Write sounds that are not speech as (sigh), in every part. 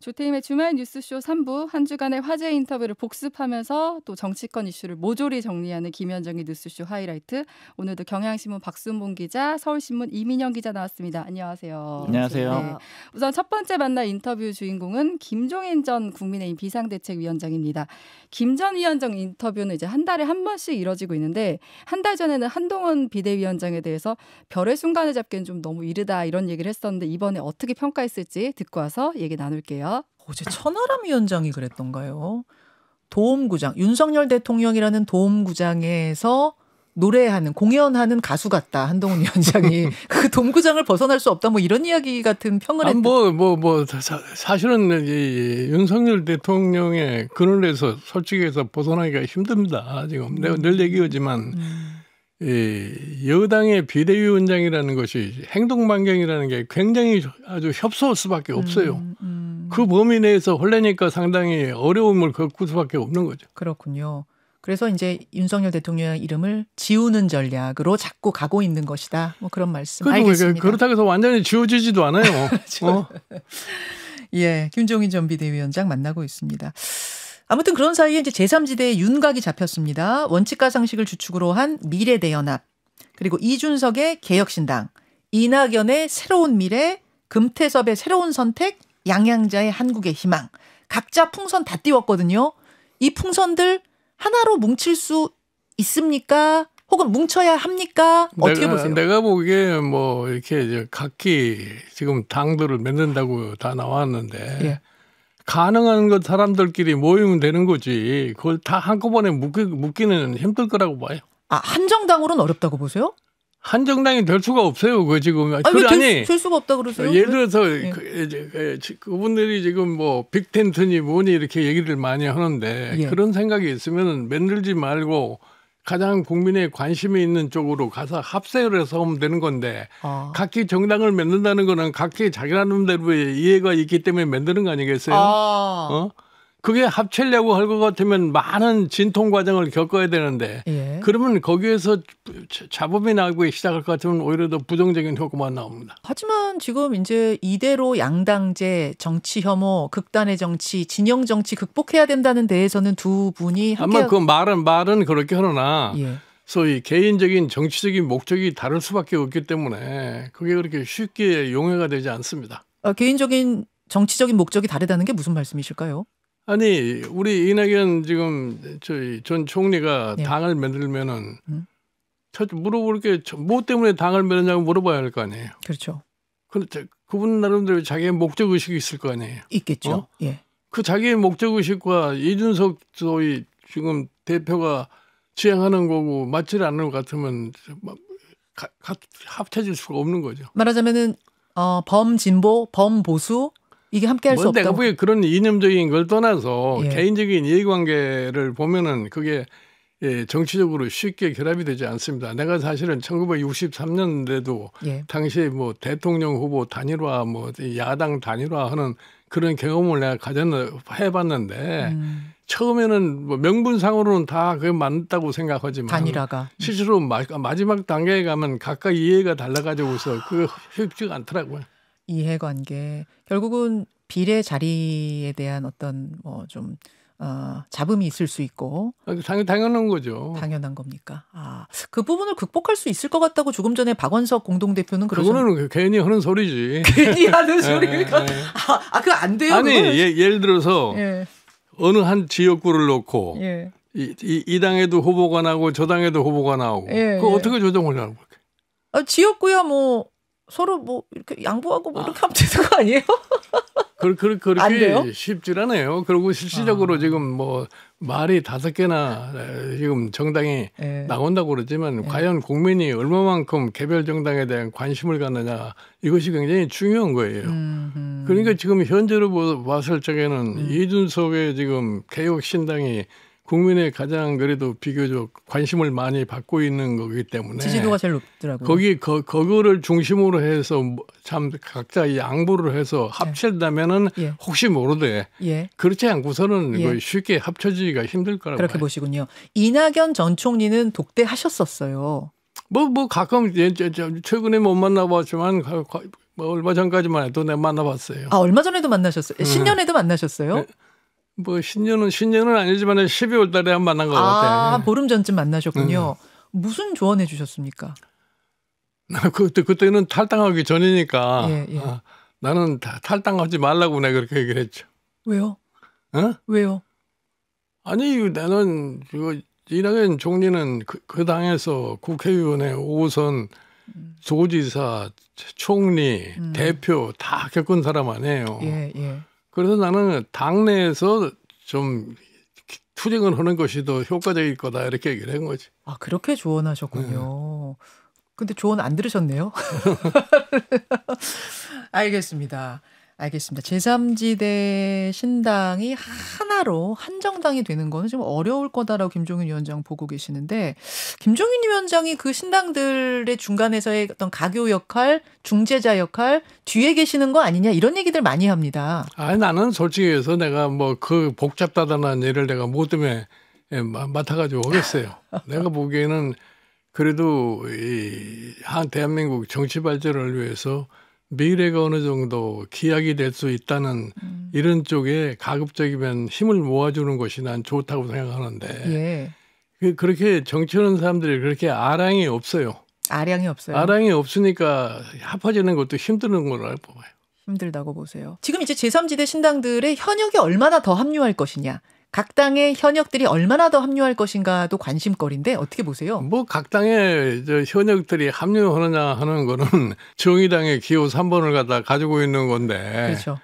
조태임의 주말 뉴스쇼 3부 한 주간의 화제 인터뷰를 복습하면서 또 정치권 이슈를 모조리 정리하는 김현정의 뉴스쇼 하이라이트 오늘도 경향신문 박순봉 기자 서울신문 이민영 기자 나왔습니다. 안녕하세요. 안녕하세요. 네. 우선 첫 번째 만날 인터뷰 주인공은 김종인 전 국민의힘 비상대책위원장입니다. 김 전 위원장 인터뷰는 이제 한 달에 한 번씩 이뤄지고 있는데 한 달 전에는 한동훈 비대위원장에 대해서 별의 순간을 잡기엔 좀 너무 이르다 이런 얘기를 했었는데 이번에 어떻게 평가했을지 듣고 와서 얘기 나눌게요. 어보세요 어제 천하람 위원장이 그랬던가요? 도움구장 윤석열 대통령이라는 도움구장에서 노래하는 공연하는 가수 같다 한동훈 위원장이 (laughs) 그도움구장을 벗어날 수 없다 뭐 이런 이야기 같은 평을 아, 했 뭐뭐뭐 뭐, 뭐, 뭐 사실은 이 윤석열 대통령의 그늘에서 솔직히 해서 벗어나기가 힘듭니다 지금 내가 늘 음. 얘기하지만 음. 이 여당의 비대위원장이라는 것이 행동반경이라는 게 굉장히 아주 협소할 수밖에 음, 없어요. 음, 음. 그 범위 내에서 홀레니까 상당히 어려움을 겪을 수밖에 없는 거죠. 그렇군요. 그래서 이제 윤석열 대통령의 이름을 지우는 전략으로 자꾸 가고 있는 것이다. 뭐 그런 말씀. 알겠습니다. 그렇다고 해서 완전히 지워지지도 않아요. (laughs) 어. 예, 김종인 전 비대위원장 만나고 있습니다. 아무튼 그런 사이에 이제 제3지대의 윤곽이 잡혔습니다. 원칙과 상식을 주축으로 한 미래대연합, 그리고 이준석의 개혁신당, 이낙연의 새로운 미래, 금태섭의 새로운 선택, 양양자의 한국의 희망. 각자 풍선 다 띄웠거든요. 이 풍선들 하나로 뭉칠 수 있습니까? 혹은 뭉쳐야 합니까? 어떻게 내가, 보세요? 내가 보기에 뭐 이렇게 이제 각기 지금 당들을 맺는다고 다 나왔는데 예. 가능한 것 사람들끼리 모이면 되는 거지 그걸 다 한꺼번에 묶기, 묶기는 힘들 거라고 봐요. 아 한정당으로는 어렵다고 보세요? 한정당이 될 수가 없어요. 그 지금 아니, 그래, 아니, 될 수가 없다 그러세요? 예를 들어서 네. 그, 예, 예, 그분들이 지금 뭐 빅텐트니 뭐니 이렇게 얘기를 많이 하는데 예. 그런 생각이 있으면 맨들지 말고 가장 국민의 관심이 있는 쪽으로 가서 합세를 해서 하면 되는 건데 아. 각기 정당을 만든다는 거는 각기 자기 라는대로의 이해가 있기 때문에 만드는 거 아니겠어요? 아. 어? 그게 합치려고 할 것 같으면 많은 진통 과정을 겪어야 되는데 예. 그러면 거기에서 잡음이 나고 시작할 것 같으면 오히려 더 부정적인 효과만 나옵니다. 하지만 지금 이제 이대로 양당제, 정치 혐오, 극단의 정치, 진영 정치 극복해야 된다는 데에서는 두 분이 함께 아마 그 말은 말은 그렇게 하나 예. 소위 개인적인 정치적인 목적이 다를 수밖에 없기 때문에 그게 그렇게 쉽게 용해가 되지 않습니다. 아, 개인적인 정치적인 목적이 다르다는 게 무슨 말씀이실까요? 아니 우리 이낙연 지금 저희 전 총리가 네. 당을 만들면은 음? 물어볼 게 뭐 때문에 당을 만드냐고 물어봐야 할 거 아니에요. 그렇죠. 그런데 그분 나름대로 자기의 목적 의식이 있을 거 아니에요. 있겠죠. 어? 예. 그 자기의 목적 의식과 이준석 소위 지금 대표가 지향하는 거고 맞지 않는 것 같으면 합쳐질 수가 없는 거죠. 말하자면은 어, 범진보, 범보수 이게 함께할 수 없다. 그게 그런 이념적인 걸 떠나서 예. 개인적인 이해관계를 보면은 그게 예, 정치적으로 쉽게 결합이 되지 않습니다. 내가 사실은 1963년대도 예. 당시에 뭐 대통령 후보 단일화, 뭐 야당 단일화하는 그런 경험을 내가 가졌는 해봤는데 음. 처음에는 뭐 명분상으로는 다 그게 맞다고 생각하지만 단일화가 실제로 마, 마지막 단계에 가면 각각 이해가 달라가지고서 그 (laughs) 쉽지가 않더라고요. 이해관계 결국은 비례 자리에 대한 어떤 뭐좀 어, 잡음이 있을 수 있고. 아, 당연, 당연한 거죠. 당연한 겁니까? 아, 그 부분을 극복할 수 있을 것 같다고 조금 전에 박원석 공동대표는 그러죠. 그거는 괜히 하는 소리지. (laughs) 괜히 하는 예, 소리니까. 예, 예. 아, 아, 그거 안 돼요. 아니, 예, 예를 들어서 예. 어느 한 지역구를 놓고 예. 이, 이, 이, 당에도 후보가 나오고 저 당에도 후보가 나오고 예, 그거 어떻게 조정을하는 거예요? 아, 지역구야 뭐 서로 뭐 이렇게 양보하고 뭐 아. 이렇게 하면 되는 거 아니에요? 그, (laughs) 그, 그렇게 쉽질 않아요. 그리고 실질적으로 아. 지금 뭐 말이 다섯 개나 지금 정당이 네. 나온다고 그러지만 네. 과연 국민이 얼마만큼 개별 정당에 대한 관심을 갖느냐 이것이 굉장히 중요한 거예요. 음, 음. 그러니까 지금 현재로 봤을 적에는 음. 이준석의 지금 개혁신당이 국민의 가장 그래도 비교적 관심을 많이 받고 있는 거기 때문에 지지도가 제일 높더라고요. 거기 거, 그거를 중심으로 해서 뭐 참 각자 양보를 해서 네. 합친다면은 예. 혹시 모르되 예. 그렇지 않고서는 예. 쉽게 합쳐지기가 힘들 거라고 그렇게 봐요. 보시군요. 이낙연 전 총리는 독대하셨었어요. 뭐뭐 뭐 가끔 최근에 못 만나봤지만 뭐 얼마 전까지만 해도 내가 만나봤어요. 아 얼마 전에도 만나셨어요. 음. 신년에도 만나셨어요? 네. 뭐 신년은 신년은 아니지만 12월 달에 한 만난 것 아, 같아요. 아 예. 보름 전쯤 만나셨군요. 음. 무슨 조언해 주셨습니까? 그때 그때는 탈당하기 전이니까 예, 예. 아, 나는 탈당하지 말라고 내가 그렇게 얘기를 했죠. 왜요? 어? 왜요? 아니 나는 이거 그 이낙연 총리는 그, 그 당에서 국회의원의 5선 음. 지사 총리 음. 대표 다 겪은 사람 아니에요. 예, 예. 그래서 나는 당내에서 좀 투쟁을 하는 것이 더 효과적일 거다 이렇게 얘기를 한 거지. 아 그렇게 조언하셨군요. 네. 근데 조언 안 들으셨네요. (laughs) (laughs) 알겠습니다. 알겠습니다. 제3지대 신당이 하나로 한정당이 되는 거는 지금 어려울 거다라고 김종인 위원장 보고 계시는데 김종인 위원장이 그 신당들의 중간에서의 어떤 가교 역할, 중재자 역할 뒤에 계시는 거 아니냐 이런 얘기들 많이 합니다. 아니 나는 솔직히 해서 내가 뭐 그 복잡다단한 일을 내가 뭐 때문에 예, 맡아가지고 오겠어요. (laughs) 내가 보기에는 그래도 이 한 대한민국 정치 발전을 위해서 미래가 어느 정도 기약이 될 수 있다는 음. 이런 쪽에 가급적이면 힘을 모아주는 것이 난 좋다고 생각하는데 예. 그 그렇게 정치하는 사람들이 그렇게 아랑이 없어요. 아량이 없어요. 아량이 없으니까 합하지는 것도 힘드는 걸로 알고 봐요. 힘들다고 보세요. 지금 이제 제3지대 신당들의 현역이 얼마나 더 합류할 것이냐. 각 당의 현역들이 얼마나 더 합류할 것인가도 관심거리인데 어떻게 보세요? 뭐 각 당의 현역들이 합류하느냐 하는 거는 (laughs) 정의당의 기호 3번을 갖다 가지고 있는 건데. 그렇죠.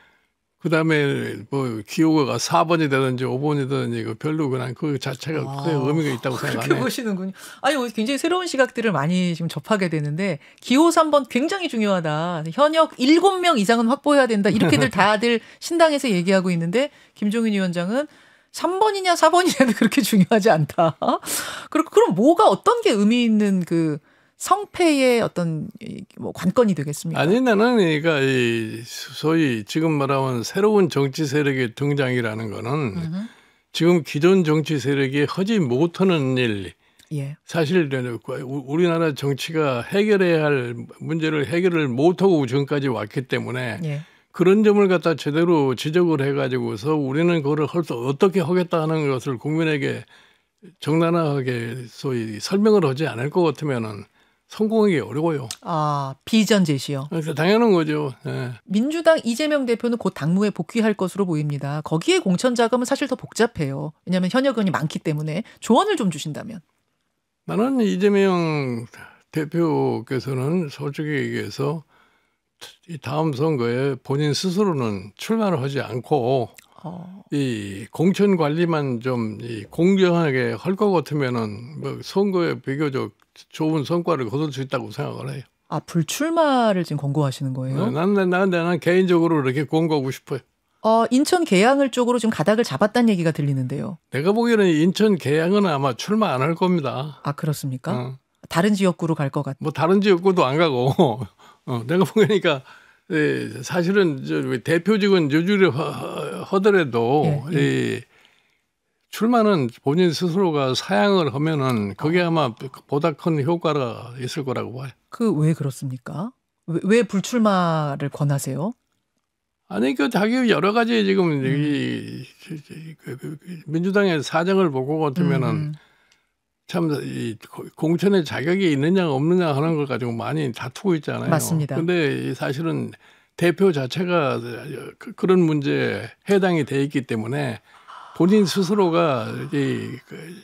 그다음에 뭐 기호가 4번이 되든지 5번이 되든지 그 별로 그냥 그 자체가 아, 큰 의미가 있다고 생각하네요. 그렇게 보시는군요. 아니 굉장히 새로운 시각들을 많이 지금 접하게 되는데 기호 3번 굉장히 중요하다. 현역 7명 이상은 확보해야 된다. 이렇게들 (laughs) 다들 신당에서 얘기하고 있는데 김종인 위원장은 3번이냐 4번이냐도 (laughs) 그렇게 중요하지 않다. 그리 그럼 뭐가 어떤 게 의미 있는 그 성패의 어떤 뭐 관건이 되겠습니까? 아니 나는 그러니까 이 소위 지금 말하는 새로운 정치 세력의 등장이라는 거는 으흠. 지금 기존 정치 세력이 하지 못하는 일. 예. 사실 네, 그 우리나라 정치가 해결해야 할 문제를 해결을 못하고 지금까지 왔기 때문에 예. 그런 점을 갖다 제대로 지적을 해가지고서 우리는 그거를 헐수 어떻게 하겠다 하는 것을 국민에게 정당하게 소위 설명을 하지 않을 것 같으면은 성공하기 어려워요. 아 비전 제시요. 그러니 당연한 거죠. 네. 민주당 이재명 대표는 곧 당무에 복귀할 것으로 보입니다. 거기에 공천 자금은 사실 더 복잡해요. 왜냐하면 현역 의원이 많기 때문에 조언을 좀 주신다면. 나는 이재명 대표께서는 솔직히 얘기해서 이 다음 선거에 본인 스스로는 출마를 하지 않고 어. 이 공천 관리만 좀이 공정하게 할 것 같으면은 뭐 선거에 비교적 좋은 성과를 거둘 수 있다고 생각을 해요. 아 불출마를 지금 권고하시는 거예요? 나는 네, 나는 개인적으로 이렇게 권고하고 싶어요. 어, 인천 계양을 쪽으로 지금 가닥을 잡았다는 얘기가 들리는데요. 내가 보기에는 인천 계양은 아마 출마 안 할 겁니다. 아 그렇습니까? 응. 어. 다른 지역구로 갈 것 같아요. 뭐 다른 지역구도 안 가고 어, 내가 보니까 예, 사실은 저 대표직은 요주를 하더라도 예, 예. 이 출마는 본인 스스로가 사양을 하면은 그게 어. 아마 보다 큰 효과가 있을 거라고 봐요. 그 왜 그렇습니까? 왜, 왜, 불출마를 권하세요? 아니 그 자기 여러 가지 지금 음. 이, 그, 그, 그, 민주당의 사정을 보고 같으면은 음. 참이 공천에 자격이 있느냐 없느냐 하는 걸 가지고 많이 다투고 있잖아요. 맞습니다. 근데 사실은 대표 자체가 그, 그런 문제에 해당이 돼 있기 때문에 본인 스스로가 이 그,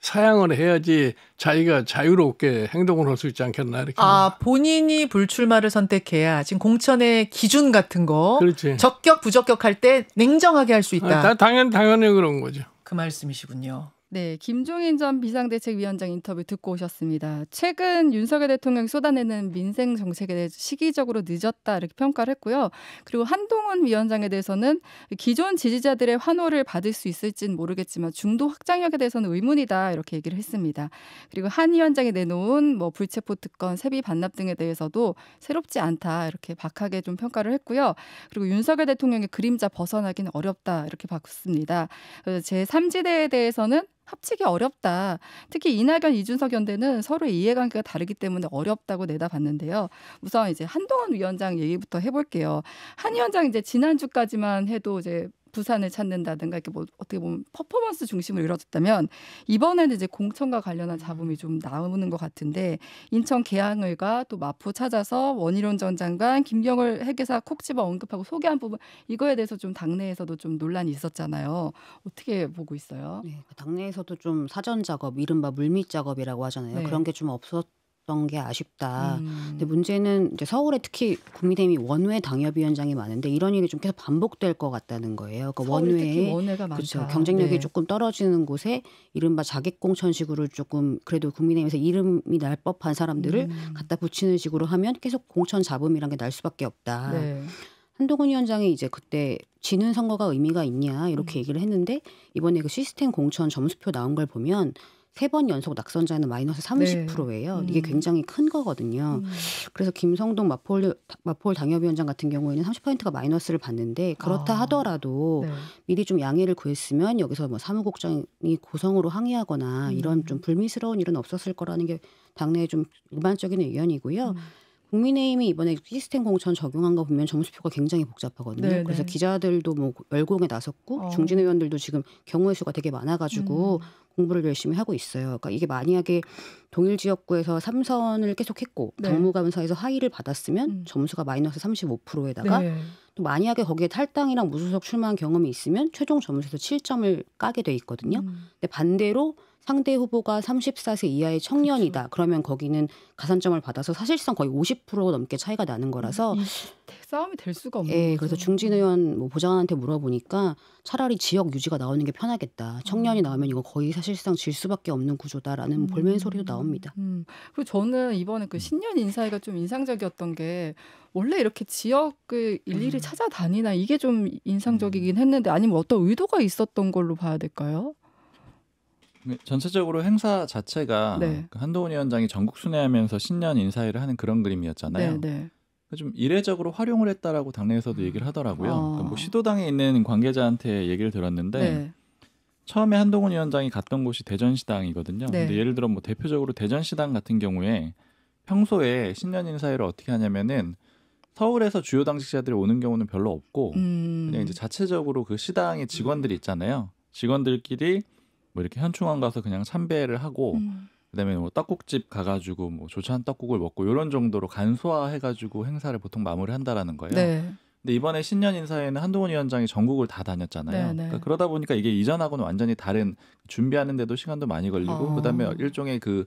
사양을 해야지 자기가 자유롭게 행동을 할 수 있지 않겠나 이렇게. 아 본인이 불출마를 선택해야 지금 공천의 기준 같은 거. 그렇지. 적격 부적격할 때 냉정하게 할 수 있다. 아, 당연 당연히 그런 거죠. 그 말씀이시군요. 네, 김종인 전 비상대책위원장 인터뷰 듣고 오셨습니다. 최근 윤석열 대통령이 쏟아내는 민생 정책에 대해 시기적으로 늦었다 이렇게 평가를 했고요. 그리고 한동훈 위원장에 대해서는 기존 지지자들의 환호를 받을 수 있을진 모르겠지만 중도 확장력에 대해서는 의문이다 이렇게 얘기를 했습니다. 그리고 한 위원장이 내놓은 뭐 불체포 특권, 세비 반납 등에 대해서도 새롭지 않다 이렇게 박하게 좀 평가를 했고요. 그리고 윤석열 대통령의 그림자 벗어나기는 어렵다 이렇게 봤습니다. 제3지대에 대해서는 합치기 어렵다. 특히 이낙연, 이준석 연대는 서로 이해관계가 다르기 때문에 어렵다고 내다봤는데요. 우선 이제 한동훈 위원장 얘기부터 해볼게요. 한 위원장 이제 지난주까지만 해도 이제 부산을 찾는다든가 이렇게 뭐 어떻게 보면 퍼포먼스 중심으로 이루어졌다면 이번에는 이제 공천과 관련한 음. 잡음이 좀 나오는 것 같은데 인천 계양을과 또 마포 찾아서 원희룡 전 장관 김경을 회계사 콕 집어 언급하고 소개한 부분 이거에 대해서 좀 당내에서도 좀 논란이 있었잖아요. 어떻게 보고 있어요? 네, 그 당내에서도 좀 사전 작업, 이른바 물밑 작업이라고 하잖아요. 네. 그런 게 좀 없었. 없었게 아쉽다. 음. 근데 문제는 이제 서울에 특히 국민의힘이 원외 당협위원장이 많은데 이런 일이 좀 계속 반복될 것 같다는 거예요. 그러니까 원외에 그렇죠. 경쟁력이 네. 조금 떨어지는 곳에 이른바 자객공천식으로 조금 그래도 국민의힘에서 이름이 날 법한 사람들을 음. 갖다 붙이는 식으로 하면 계속 공천 잡음이란 게 날 수밖에 없다. 네. 한동훈 위원장이 이제 그때 지는 선거가 의미가 있냐 이렇게 음. 얘기를 했는데 이번에 그 시스템 공천 점수표 나온 걸 보면 세번 연속 낙선자는 마이너스 30%예요. 네. 이게 음. 굉장히 큰 거거든요. 음. 그래서 김성동 마포울, 마포울 당협위원장 같은 경우에는 30%가 마이너스를 받는데 그렇다 아. 하더라도 네. 미리 좀 양해를 구했으면 여기서 뭐 사무국장이 고성으로 항의하거나 음. 이런 좀 불미스러운 일은 없었을 거라는 게당내에좀 일반적인 의견이고요. 음. 국민의힘이 이번에 시스템 공천 적용한 거 보면 점수표가 굉장히 복잡하거든요. 네네. 그래서 네. 기자들도 뭐 열공에 나섰고 어. 중진 의원들도 지금 경우의 수가 되게 많아가지고 음. 공부를 열심히 하고 있어요. 그러니까 이게 만약에 동일 지역구에서 삼선을 계속했고 네. 당무감사에서 하위를 받았으면 음. 점수가 마이너스 35%에다가 네. 또 만약에 거기에 탈당이랑 무소속 출마한 경험이 있으면 최종 점수에서 7점을 까게 돼 있거든요. 음. 근데 반대로 상대 후보가 34세 이하의 청년이다. 그렇 그러면 거기는 가산점을 받아서 사실상 거의 50% 넘게 차이가 나는 거라서 음, 싸움이 될 수가 없는 예, 거죠. 그래서 중진 의원 뭐 보좌관한테 물어보니까 차라리 지역 유지가 나오는 게 편하겠다. 청년이 음. 나오면 이거 거의 사실상 질 수밖에 없는 구조다라는 음. 볼멘 소리도 나옵니다. 음. 그리고 저는 이번에 그 신년 인사회가 좀 인상적이었던 게 원래 이렇게 지역을 일일이 음. 찾아다니나 이게 좀 인상적이긴 음. 했는데 아니면 어떤 의도가 있었던 걸로 봐야 될까요? 전체적으로 행사 자체가 네. 그 한동훈 위원장이 전국 순회하면서 신년 인사회를 하는 그런 그림이었잖아요. 네, 네. 그러니까 좀 이례적으로 활용을 했다라고 당내에서도 아. 얘기를 하더라고요. 아. 그러니까 뭐 아. 시도당에 있는 관계자한테 얘기를 들었는데 네. 처음에 한동훈 위원장이 갔던 곳이 대전시당이거든요. 네. 근데 예를 들어 뭐 대표적으로 대전시당 같은 경우에 평소에 신년 인사회를 어떻게 하냐면은 서울에서 주요 당직자들이 오는 경우는 별로 없고 음. 그냥 이제 자체적으로 그 시당의 직원들이 있잖아요. 직원들끼리 뭐 이렇게 현충원 가서 그냥 참배를 하고 음. 그다음에 뭐 떡국집 가가지고 뭐 조찬 떡국을 먹고 이런 정도로 간소화해가지고 행사를 보통 마무리한다라는 거예요. 네. 근데 이번에 신년 인사에는 한동훈 위원장이 전국을 다 다녔잖아요. 네, 네. 그러니까 그러다 보니까 이게 이전하고는 완전히 다른 준비하는데도 시간도 많이 걸리고 어. 그다음에 일종의 그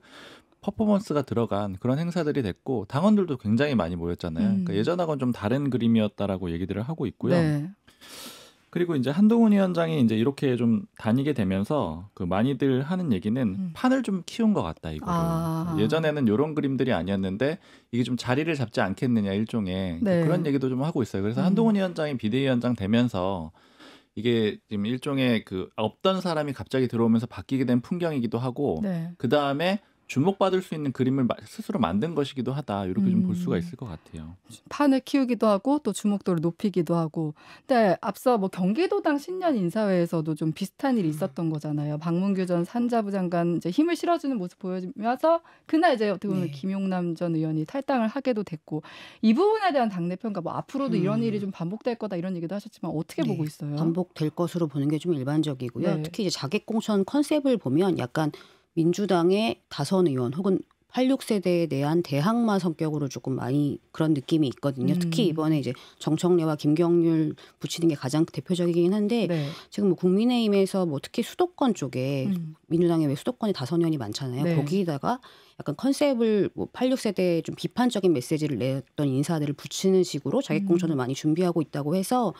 퍼포먼스가 들어간 그런 행사들이 됐고 당원들도 굉장히 많이 모였잖아요. 그러니까 음. 그러니까 예전하고는 좀 다른 그림이었다라고 얘기들을 하고 있고요. 네. 그리고 이제 한동훈 위원장이 이제 이렇게 좀 다니게 되면서 그 많이들 하는 얘기는 음. 판을 좀 키운 것 같다 이거를 아. 예전에는 이런 그림들이 아니었는데 이게 좀 자리를 잡지 않겠느냐 일종의 네. 그런 얘기도 좀 하고 있어요. 그래서 음. 한동훈 위원장이 비대위원장 되면서 이게 지금 일종의 그 없던 사람이 갑자기 들어오면서 바뀌게 된 풍경이기도 하고 네. 그 다음에 주목받을 수 있는 그림을 스스로 만든 것이기도 하다 이렇게 좀 볼 수가 음. 있을 것 같아요. 판을 키우기도 하고 또 주목도를 높이기도 하고. 근데 앞서 뭐 경기도당 신년 인사회에서도 좀 비슷한 일이 있었던 거잖아요. 박문규 전 산자부 장관 이제 힘을 실어주는 모습 보여주면서 그날 이제 어떻게 보면 네. 김용남 전 의원이 탈당을 하게도 됐고 이 부분에 대한 당내 평가 뭐 앞으로도 음. 이런 일이 음. 좀 반복될 거다 이런 얘기도 하셨지만 어떻게 네. 보고 있어요? 반복될 것으로 보는 게 좀 일반적이고요. 네. 특히 이제 자객 공천 컨셉을 보면 약간 민주당의 다선 의원 혹은 86세대에 대한 대항마 성격으로 조금 많이 그런 느낌이 있거든요. 음. 특히 이번에 이제 정청래와 김경률 붙이는 게 가장 대표적이긴 한데 네. 지금 뭐 국민의힘에서 뭐 특히 수도권 쪽에 음. 민주당의 왜 수도권에 다선 의원이 많잖아요. 네. 거기다가 약간 컨셉을 뭐 86세대에 좀 비판적인 메시지를 냈던 인사들을 붙이는 식으로 자객 음. 공천을 음. 많이 준비하고 있다고 해서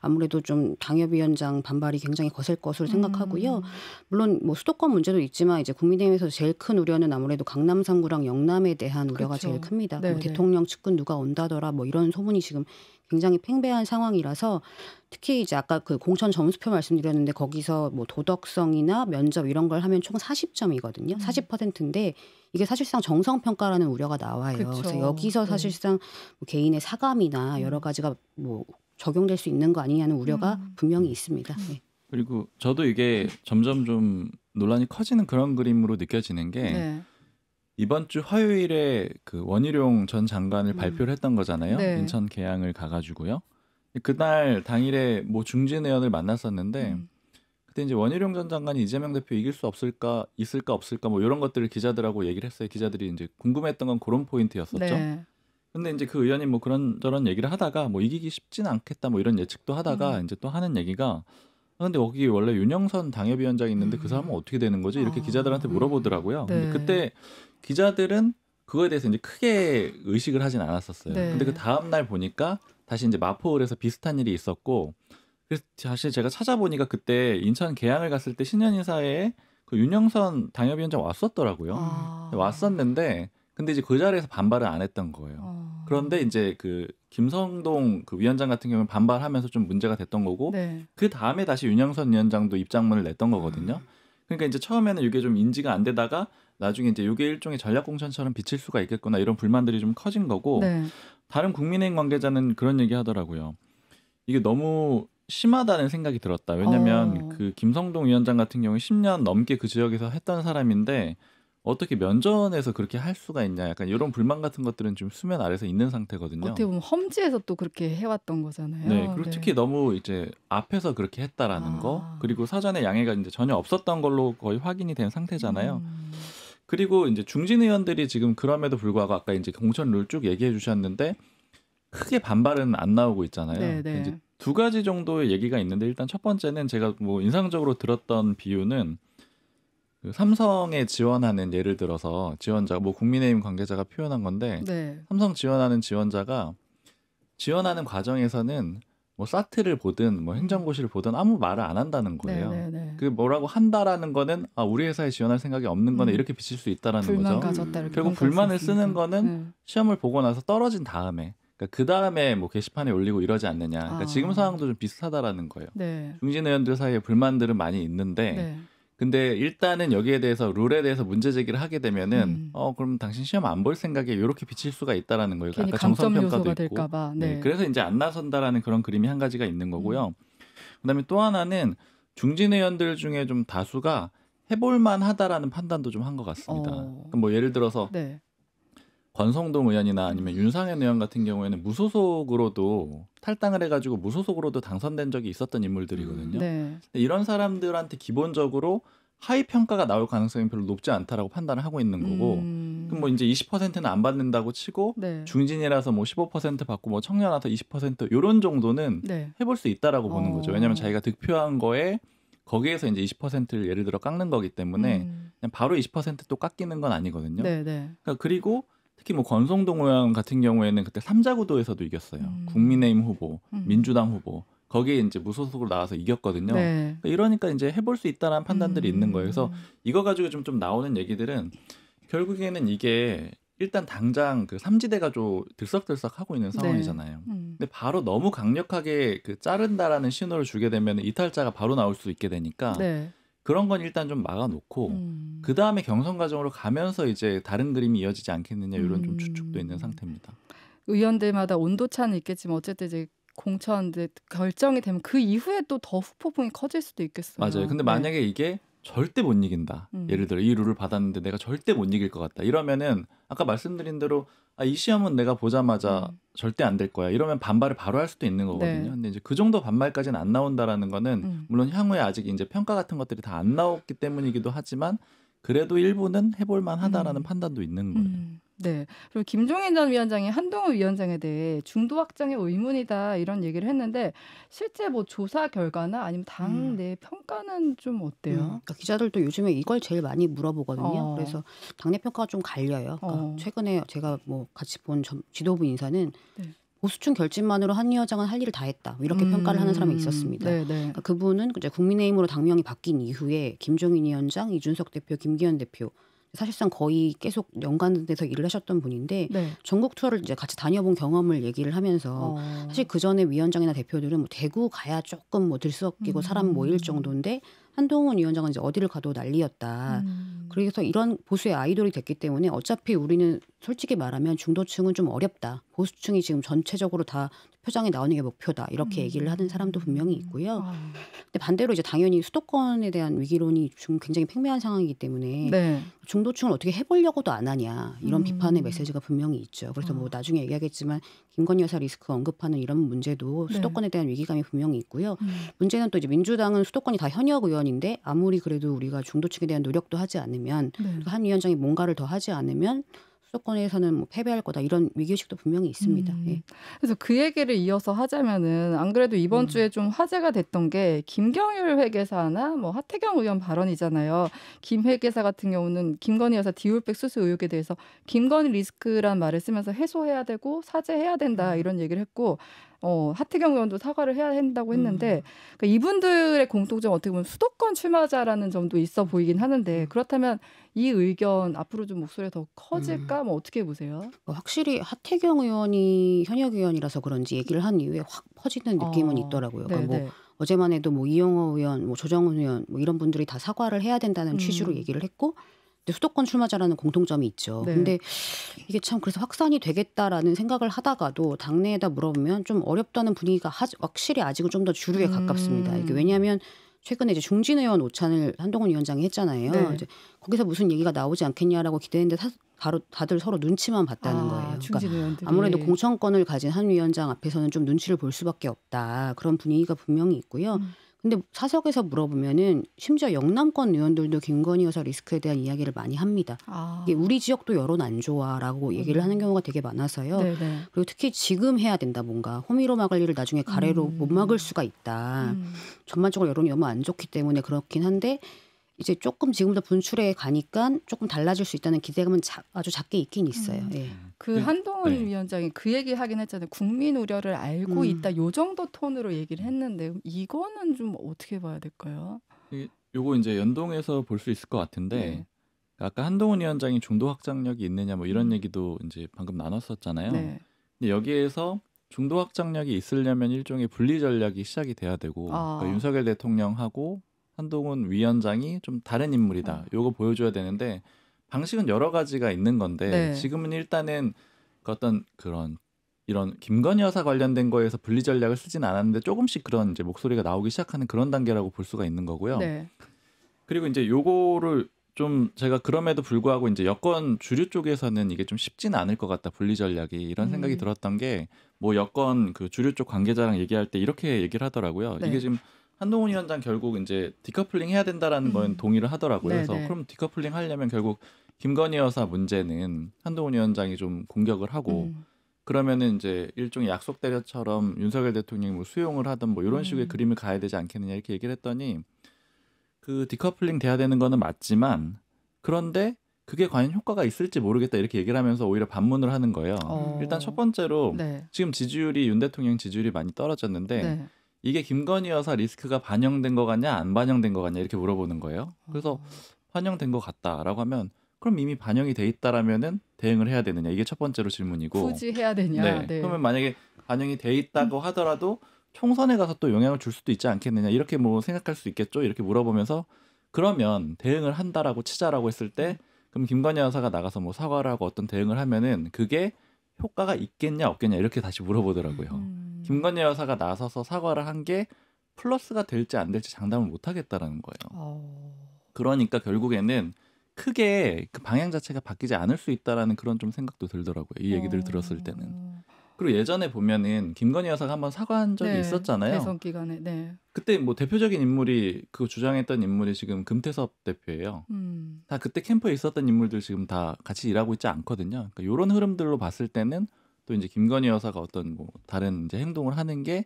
아무래도 좀 당협위원장 반발이 굉장히 거셀 것으로 생각하고요. 음. 물론 뭐 수도권 문제도 있지만 이제 국민의힘에서 제일 큰 우려는 아무래도 강남 3구랑 영남에 대한 우려가 그렇죠. 제일 큽니다. 뭐 네, 네. 대통령 측근 누가 온다더라 뭐 이런 소문이 지금 굉장히 팽배한 상황이라서 특히 이제 아까 그 공천 점수표 말씀드렸는데 거기서 뭐 도덕성이나 면접 이런 걸 하면 총 40점이거든요. 음. 40%인데 이게 사실상 정성 평가라는 우려가 나와요. 그래서 여기서 네. 사실상 뭐 개인의 사감이나 음. 여러 가지가 뭐 적용될 수 있는 거 아니냐는 우려가 음. 분명히 있습니다. 음. 네. 그리고 저도 이게 점점 좀 논란이 커지는 그런 그림으로 느껴지는 게 네. 이번 주 화요일에 그 원희룡 전 장관을 음. 발표를 했던 거잖아요. 네. 인천 계양을 가가지고요. 그날 당일에 뭐 중진 의원을 만났었는데 음. 그때 이제 원희룡 전 장관이 이재명 대표 이길 수 없을까 있을까 없을까 뭐 이런 것들을 기자들하고 얘기를 했어요. 기자들이 이제 궁금했던 건 그런 포인트였었죠. 네. 근데 이제 그 의원이 뭐 그런저런 얘기를 하다가 뭐 이기기 쉽진 않겠다 뭐 이런 예측도 하다가 음. 이제 또 하는 얘기가 아, 근데 여기 원래 윤영선 당협위원장이 있는데 음. 그 사람은 음. 어떻게 되는 거지? 이렇게 아. 기자들한테 물어보더라고요. 네. 근데 그때 기자들은 그거에 대해서 이제 크게 의식을 하진 않았었어요. 네. 근데 그 다음 날 보니까 다시 이제 마포을에서 비슷한 일이 있었고 그래서 사실 제가 찾아보니까 그때 인천 계양을 갔을 때 신년 인사에 그 윤영선 당협위원장 왔었더라고요. 아. 왔었는데 근데 이제 그 자리에서 반발을 안 했던 거예요. 아. 그런데 이제 그 김성동 그 위원장 같은 경우는 반발하면서 좀 문제가 됐던 거고 네. 그 다음에 다시 윤영선 위원장도 입장문을 냈던 거거든요. 아. 그러니까 이제 처음에는 이게 좀 인지가 안 되다가 나중에 이제 이게 일종의 전략 공천처럼 비칠 수가 있겠구나 이런 불만들이 좀 커진 거고 네. 다른 국민의힘 관계자는 그런 얘기 하더라고요. 이게 너무 심하다는 생각이 들었다. 왜냐면 어. 그 김성동 위원장 같은 경우 10년 넘게 그 지역에서 했던 사람인데 어떻게 면전에서 그렇게 할 수가 있냐 약간 이런 불만 같은 것들은 지금 수면 아래서 있는 상태거든요. 어떻게 보면 험지에서 또 그렇게 해왔던 거잖아요. 네, 그리고 네. 특히 너무 이제 앞에서 그렇게 했다라는 아. 거 그리고 사전에 양해가 이제 전혀 없었던 걸로 거의 확인이 된 상태잖아요. 음. 그리고 이제 중진 의원들이 지금 그럼에도 불구하고 아까 이제 공천 룰쭉 얘기해 주셨는데 크게 반발은 안 나오고 있잖아요. 네, 네. 이제 두 가지 정도의 얘기가 있는데 일단 첫 번째는 제가 뭐 인상적으로 들었던 비유는 그 삼성에 지원하는 예를 들어서 지원자 뭐 국민의힘 관계자가 표현한 건데 네. 삼성 지원하는 지원자가 지원하는 과정에서는 뭐 사트를 보든 뭐 행정고시를 보든 아무 말을 안 한다는 거예요. 네네네. 네, 네. 그 뭐라고 한다라는 거는 아 우리 회사에 지원할 생각이 없는 거는 음. 이렇게 비칠 수 있다라는 불만 거죠. 가졌다, 음. 결국 불만을 쓰는 거는 네. 시험을 보고 나서 떨어진 다음에 그러니까 그 다음에 뭐 게시판에 올리고 이러지 않느냐. 그러니까 아. 지금 상황도 좀 비슷하다라는 거예요. 네. 중진 의원들 사이에 불만들은 많이 있는데 네. 근데 일단은 여기에 대해서 룰에 대해서 문제 제기를 하게 되면은 음. 어 그럼 당신 시험 안 볼 생각에 이렇게 비칠 수가 있다라는 거예요. 아까 정성 평가도 있고. 네. 네. 그래서 이제 안 나선다라는 그런 그림이 한 가지가 있는 거고요. 음. 그다음에 또 하나는 중진 의원들 중에 좀 다수가 해볼만 하다라는 판단도 좀 한 것 같습니다. 어... 뭐 예를 들어서 네. 권성동 의원이나 아니면 윤상현 의원 같은 경우에는 무소속으로도 탈당을 해가지고 무소속으로도 당선된 적이 있었던 인물들이거든요. 음, 네. 이런 사람들한테 기본적으로 하위 평가가 나올 가능성이 별로 높지 않다라고 판단을 하고 있는 거고, 음... 그럼 뭐 이제 20%는 안 받는다고 치고 네. 중진이라서 뭐 15% 받고 뭐 청년한테 20%요런 정도는 네. 해볼 수 있다라고 보는 어... 거죠. 왜냐하면 자기가 득표한 거에 거기에서 이제 20%를 예를 들어 깎는 거기 때문에 음... 그냥 바로 20%또 깎이는 건 아니거든요. 네, 네. 그러니까 그리고 특히 뭐 권성동 의원 같은 경우에는 그때 삼자구도에서도 이겼어요. 음. 국민의힘 후보, 음. 민주당 후보 거기에 이제 무소속으로 나와서 이겼거든요. 네. 그러니까 이러니까 이제 해볼 수 있다라는 판단들이 음. 있는 거예요. 그래서 음. 이거 가지고 좀, 좀 나오는 얘기들은 결국에는 이게 일단 당장 그 삼지대가 좀 들썩들썩 하고 있는 네. 상황이잖아요. 네. 음. 근데 바로 너무 강력하게 그 자른다라는 신호를 주게 되면 이탈자가 바로 나올 수 있게 되니까 네. 그런 건 일단 좀 막아놓고 음. 그 다음에 경선 과정으로 가면서 이제 다른 그림이 이어지지 않겠느냐 이런 좀 음. 추측도 있는 상태입니다. 의원들마다 온도 차는 있겠지만 어쨌든 이제 공천 이제 결정이 되면 그 이후에 또 더 후폭풍이 커질 수도 있겠어요. 맞아요. 근데 네. 만약에 이게 절대 못 이긴다. 음. 예를 들어 이 룰을 받았는데 내가 절대 못 이길 것 같다. 이러면은 아까 말씀드린 대로 아, 이 시험은 내가 보자마자 음. 절대 안 될 거야. 이러면 반발을 바로 할 수도 있는 거거든요. 네. 근데 이제 그 정도 반발까지는 안 나온다라는 거는 음. 물론 향후에 아직 이제 평가 같은 것들이 다 안 나왔기 때문이기도 하지만 그래도 일부는 해볼 만하다라는 음. 판단도 있는 거예요. 음. 네. 그리고 김종인 전 위원장이 한동훈 위원장에 대해 중도 확장의 의문이다 이런 얘기를 했는데 실제 뭐 조사 결과나 아니면 당내 음. 평가는 좀 어때요? 음. 그러니까 기자들도 요즘에 이걸 제일 많이 물어보거든요. 어. 그래서 당내 평가가 좀 갈려요. 그러니까 어. 최근에 제가 뭐 같이 본 지도부 인사는 네. 보수층 결집만으로 한 위원장은 할 일을 다 했다 뭐 이렇게 음. 평가를 하는 사람이 있었습니다. 네, 네. 그러니까 그분은 이제 국민의힘으로 당명이 바뀐 이후에 김종인 위원장, 이준석 대표, 김기현 대표 사실상 거의 계속 연관돼서 일을 하셨던 분인데 네. 전국 투어를 이제 같이 다녀본 경험을 얘기를 하면서 어. 사실 그 전에 위원장이나 대표들은 뭐 대구 가야 조금 뭐 들썩이고 음. 사람 모일 음. 정도인데 한동훈 위원장은 이제 어디를 가도 난리였다. 음. 그래서 이런 보수의 아이돌이 됐기 때문에 어차피 우리는 솔직히 말하면 중도층은 좀 어렵다. 보수층이 지금 전체적으로 다표정이 나오는 게 목표다. 이렇게 음. 얘기를 하는 사람도 분명히 있고요. 아. 근데 반대로 이제 당연히 수도권에 대한 위기론이 좀 굉장히 팽배한 상황이기 때문에 네. 중도층을 어떻게 해보려고도 안 하냐 이런 음. 비판의 메시지가 분명히 있죠. 그래서 뭐 아. 나중에 얘기하겠지만 김건희 여사 리스크 언급하는 이런 문제도 네. 수도권에 대한 위기감이 분명히 있고요. 음. 문제는 또 이제 민주당은 수도권이 다 현역 의원 위원인데 아무리 그래도 우리가 중도층에 대한 노력도 하지 않으면 네. 한 위원장이 뭔가를 더 하지 않으면 수도권에서는 뭐 패배할 거다 이런 위기의식도 분명히 있습니다. 음. 예. 그래서 그 얘기를 이어서 하자면은 안 그래도 이번 음. 주에 좀 화제가 됐던 게 김경률 회계사나 뭐 하태경 의원 발언이잖아요. 김 회계사 같은 경우는 김건희 여사 디올백 수수 의혹에 대해서 김건희 리스크란 말을 쓰면서 해소해야 되고 사죄해야 된다 음. 이런 얘기를 했고 어, 하태경 의원도 사과를 해야 한다고 했는데 음. 그러니까 이분들의 공통점 어떻게 보면 수도권 출마자라는 점도 있어 보이긴 하는데 음. 그렇다면 이 의견 앞으로 좀 목소리가 더 커질까 음. 뭐 어떻게 보세요? 어, 확실히 하태경 의원이 현역 의원이라서 그런지 얘기를 한 이후에 확 퍼지는 느낌은 어. 있더라고요. 그러니까 뭐 네네. 뭐 어제만 해도 뭐 이영호 의원, 뭐 조정훈 의원 뭐 이런 분들이 다 사과를 해야 된다는 음. 취지로 얘기를 했고 수도권 출마자라는 공통점이 있죠. 네. 근데 이게 참 그래서 확산이 되겠다라는 생각을 하다가도 당내에다 물어보면 좀 어렵다는 분위기가 하, 확실히 아직은 좀 더 주류에 음. 가깝습니다. 이게 음. 왜냐하면 최근에 이제 중진 의원 오찬을 한동훈 위원장이 했잖아요. 네. 이제 거기서 무슨 얘기가 나오지 않겠냐라고 기대했는데 사, 바로 다들 서로 눈치만 봤다는 아, 거예요. 그러니까 아무래도 공천권을 가진 한 위원장 앞에서는 좀 눈치를 볼 수밖에 없다. 그런 분위기가 분명히 있고요. 음. 근데 사석에서 물어보면은 심지어 영남권 의원들도 김건희 여사 리스크에 대한 이야기를 많이 합니다. 아. 이게 우리 지역도 여론 안 좋아라고 얘기를 음. 하는 경우가 되게 많아서요. 네네. 네. 그리고 특히 지금 해야 된다 뭔가 호미로 막을 일을 나중에 가래로 음. 못 막을 수가 있다. 음. 전반적으로 여론이 너무 안 좋기 때문에 그렇긴 한데 이제 조금 지금도 분출해 가니까 조금 달라질 수 있다는 기대감은 자, 아주 작게 있긴 있어요. 음. 예. 그 네. 한동훈 네. 위원장이 그 얘기 하긴 했잖아요. 국민 우려를 알고 음. 있다. 요 정도 톤으로 얘기를 했는데 이거는 좀 어떻게 봐야 될까요? 이, 요거 이제 연동해서 볼 수 있을 것 같은데 네. 아까 한동훈 위원장이 중도 확장력이 있느냐 뭐 이런 음. 얘기도 이제 방금 나눴었잖아요. 네. 근데 여기에서 중도 확장력이 있으려면 일종의 분리 전략이 시작이 돼야 되고 아. 그러니까 윤석열 대통령하고 한동훈 위원장이 좀 다른 인물이다. 음. 요거 보여줘야 되는데 방식은 여러 가지가 있는 건데 네. 지금은 일단은 그 어떤 그런 이런 김건희 여사 관련된 거에서 분리 전략을 쓰진 않았는데 조금씩 그런 이제 목소리가 나오기 시작하는 그런 단계라고 볼 수가 있는 거고요. 네. 그리고 이제 요거를 좀 제가 그럼에도 불구하고 이제 여권 주류 쪽에서는 이게 좀 쉽지는 않을 것 같다 분리 전략이 이런 생각이 음. 들었던 게 뭐 여권 그 주류 쪽 관계자랑 얘기할 때 이렇게 얘기를 하더라고요. 네. 이게 지금 한동훈 위원장 결국 이제 디커플링 해야 된다라는 음. 건 동의를 하더라고요. 네네. 그래서 네, 네. 그럼 디커플링 하려면 결국 김건희 여사 문제는 한동훈 위원장이 좀 공격을 하고 음. 그러면은 이제 일종의 약속 대려처럼 윤석열 대통령이 뭐 수용을 하던 뭐 이런 식의 음. 그림을 가야 되지 않겠느냐 이렇게 얘기를 했더니 그 디커플링 돼야 되는 거는 맞지만 그런데 그게 과연 효과가 있을지 모르겠다 이렇게 얘기를 하면서 오히려 반문을 하는 거예요. 어. 일단 첫 번째로 네. 지금 지지율이 윤 대통령 지지율이 많이 떨어졌는데 네. 이게 김건희 여사 리스크가 반영된 것 같냐 안 반영된 것 같냐 이렇게 물어보는 거예요. 그래서 아. 반영된 것 같다라고 하면 그럼 이미 반영이 돼 있다라면은 대응을 해야 되느냐 이게 첫 번째로 질문이고 굳이 해야 되냐 네. 네. 그러면 만약에 반영이 돼 있다고 하더라도 총선에 가서 또 영향을 줄 수도 있지 않겠느냐 이렇게 뭐 생각할 수 있겠죠 이렇게 물어보면서 그러면 대응을 한다라고 치자라고 했을 때 그럼 김건희 여사가 나가서 뭐 사과를 하고 어떤 대응을 하면은 그게 효과가 있겠냐 없겠냐 이렇게 다시 물어보더라고요. 음. 김건희 여사가 나서서 사과를 한 게 플러스가 될지 안 될지 장담을 못 하겠다라는 거예요. 어... 그러니까 결국에는 크게 그 방향 자체가 바뀌지 않을 수 있다라는 그런 좀 생각도 들더라고요. 이 얘기들 어... 들었을 때는. 그리고 예전에 보면은 김건희 여사가 한번 사과한 적이 네, 있었잖아요. 대선 기간에. 네. 그때 뭐 대표적인 인물이 그 주장했던 인물이 지금 금태섭 대표예요. 음. 다 그때 캠프에 있었던 인물들 지금 다 같이 일하고 있지 않거든요. 그러니까 이런 흐름들로 봤을 때는 또 이제 김건희 여사가 어떤 뭐 다른 이제 행동을 하는 게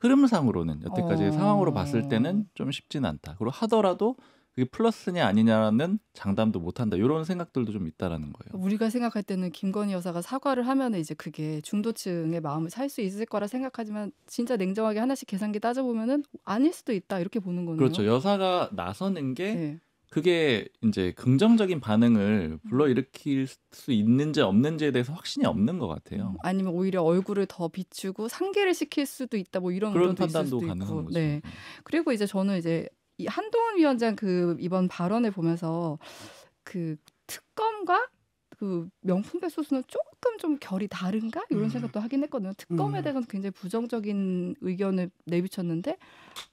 흐름상으로는 여태까지 어... 상황으로 봤을 때는 좀 쉽진 않다. 그리고 하더라도 그게 플러스냐 아니냐는 장담도 못한다. 이런 생각들도 좀 있다라는 거예요. 우리가 생각할 때는 김건희 여사가 사과를 하면 이제 그게 중도층의 마음을 살 수 있을 거라 생각하지만 진짜 냉정하게 하나씩 계산기 따져보면은 아닐 수도 있다 이렇게 보는 거네요. 그렇죠. 여사가 나서는 게 네. 그게 이제 긍정적인 반응을 음. 불러일으킬 수 있는지 없는지에 대해서 확신이 없는 것 같아요. 음, 아니면 오히려 얼굴을 더 비추고 상계를 시킬 수도 있다. 뭐 이런 그런 판단도 가능한 있고. 거죠. 네. 음. 그리고 이제 저는 이제 이 한동훈 위원장 그 이번 발언을 보면서 그 특검과 그 명품 배소수는 조금 좀 결이 다른가 이런 생각도 하긴 했거든요. 특검에 대해서는 굉장히 부정적인 의견을 내비쳤는데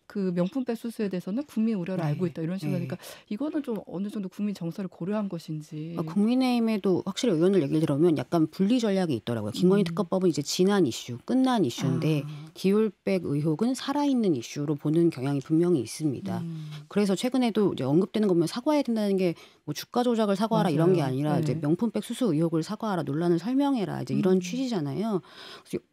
그 명품백 수수에 대해서는 국민 우려를 네. 알고 있다 이런 식으로 네. 하니까 그러니까 이거는 좀 어느 정도 국민 정서를 고려한 것인지 아, 국민의힘에도 확실히 의원을 얘기를 들어보면 약간 분리 전략이 있더라고요. 김건희 음. 특검법은 이제 지난 이슈, 끝난 이슈인데 아. 디올백 의혹은 살아있는 이슈로 보는 경향이 분명히 있습니다. 음. 그래서 최근에도 이제 언급되는 것면 사과해야 된다는 게 뭐 주가 조작을 사과하라 맞아요. 이런 게 아니라 네. 이제 명품백 수수 의혹을 사과하라 논란을 설명해라 이제 이런 음. 취지잖아요.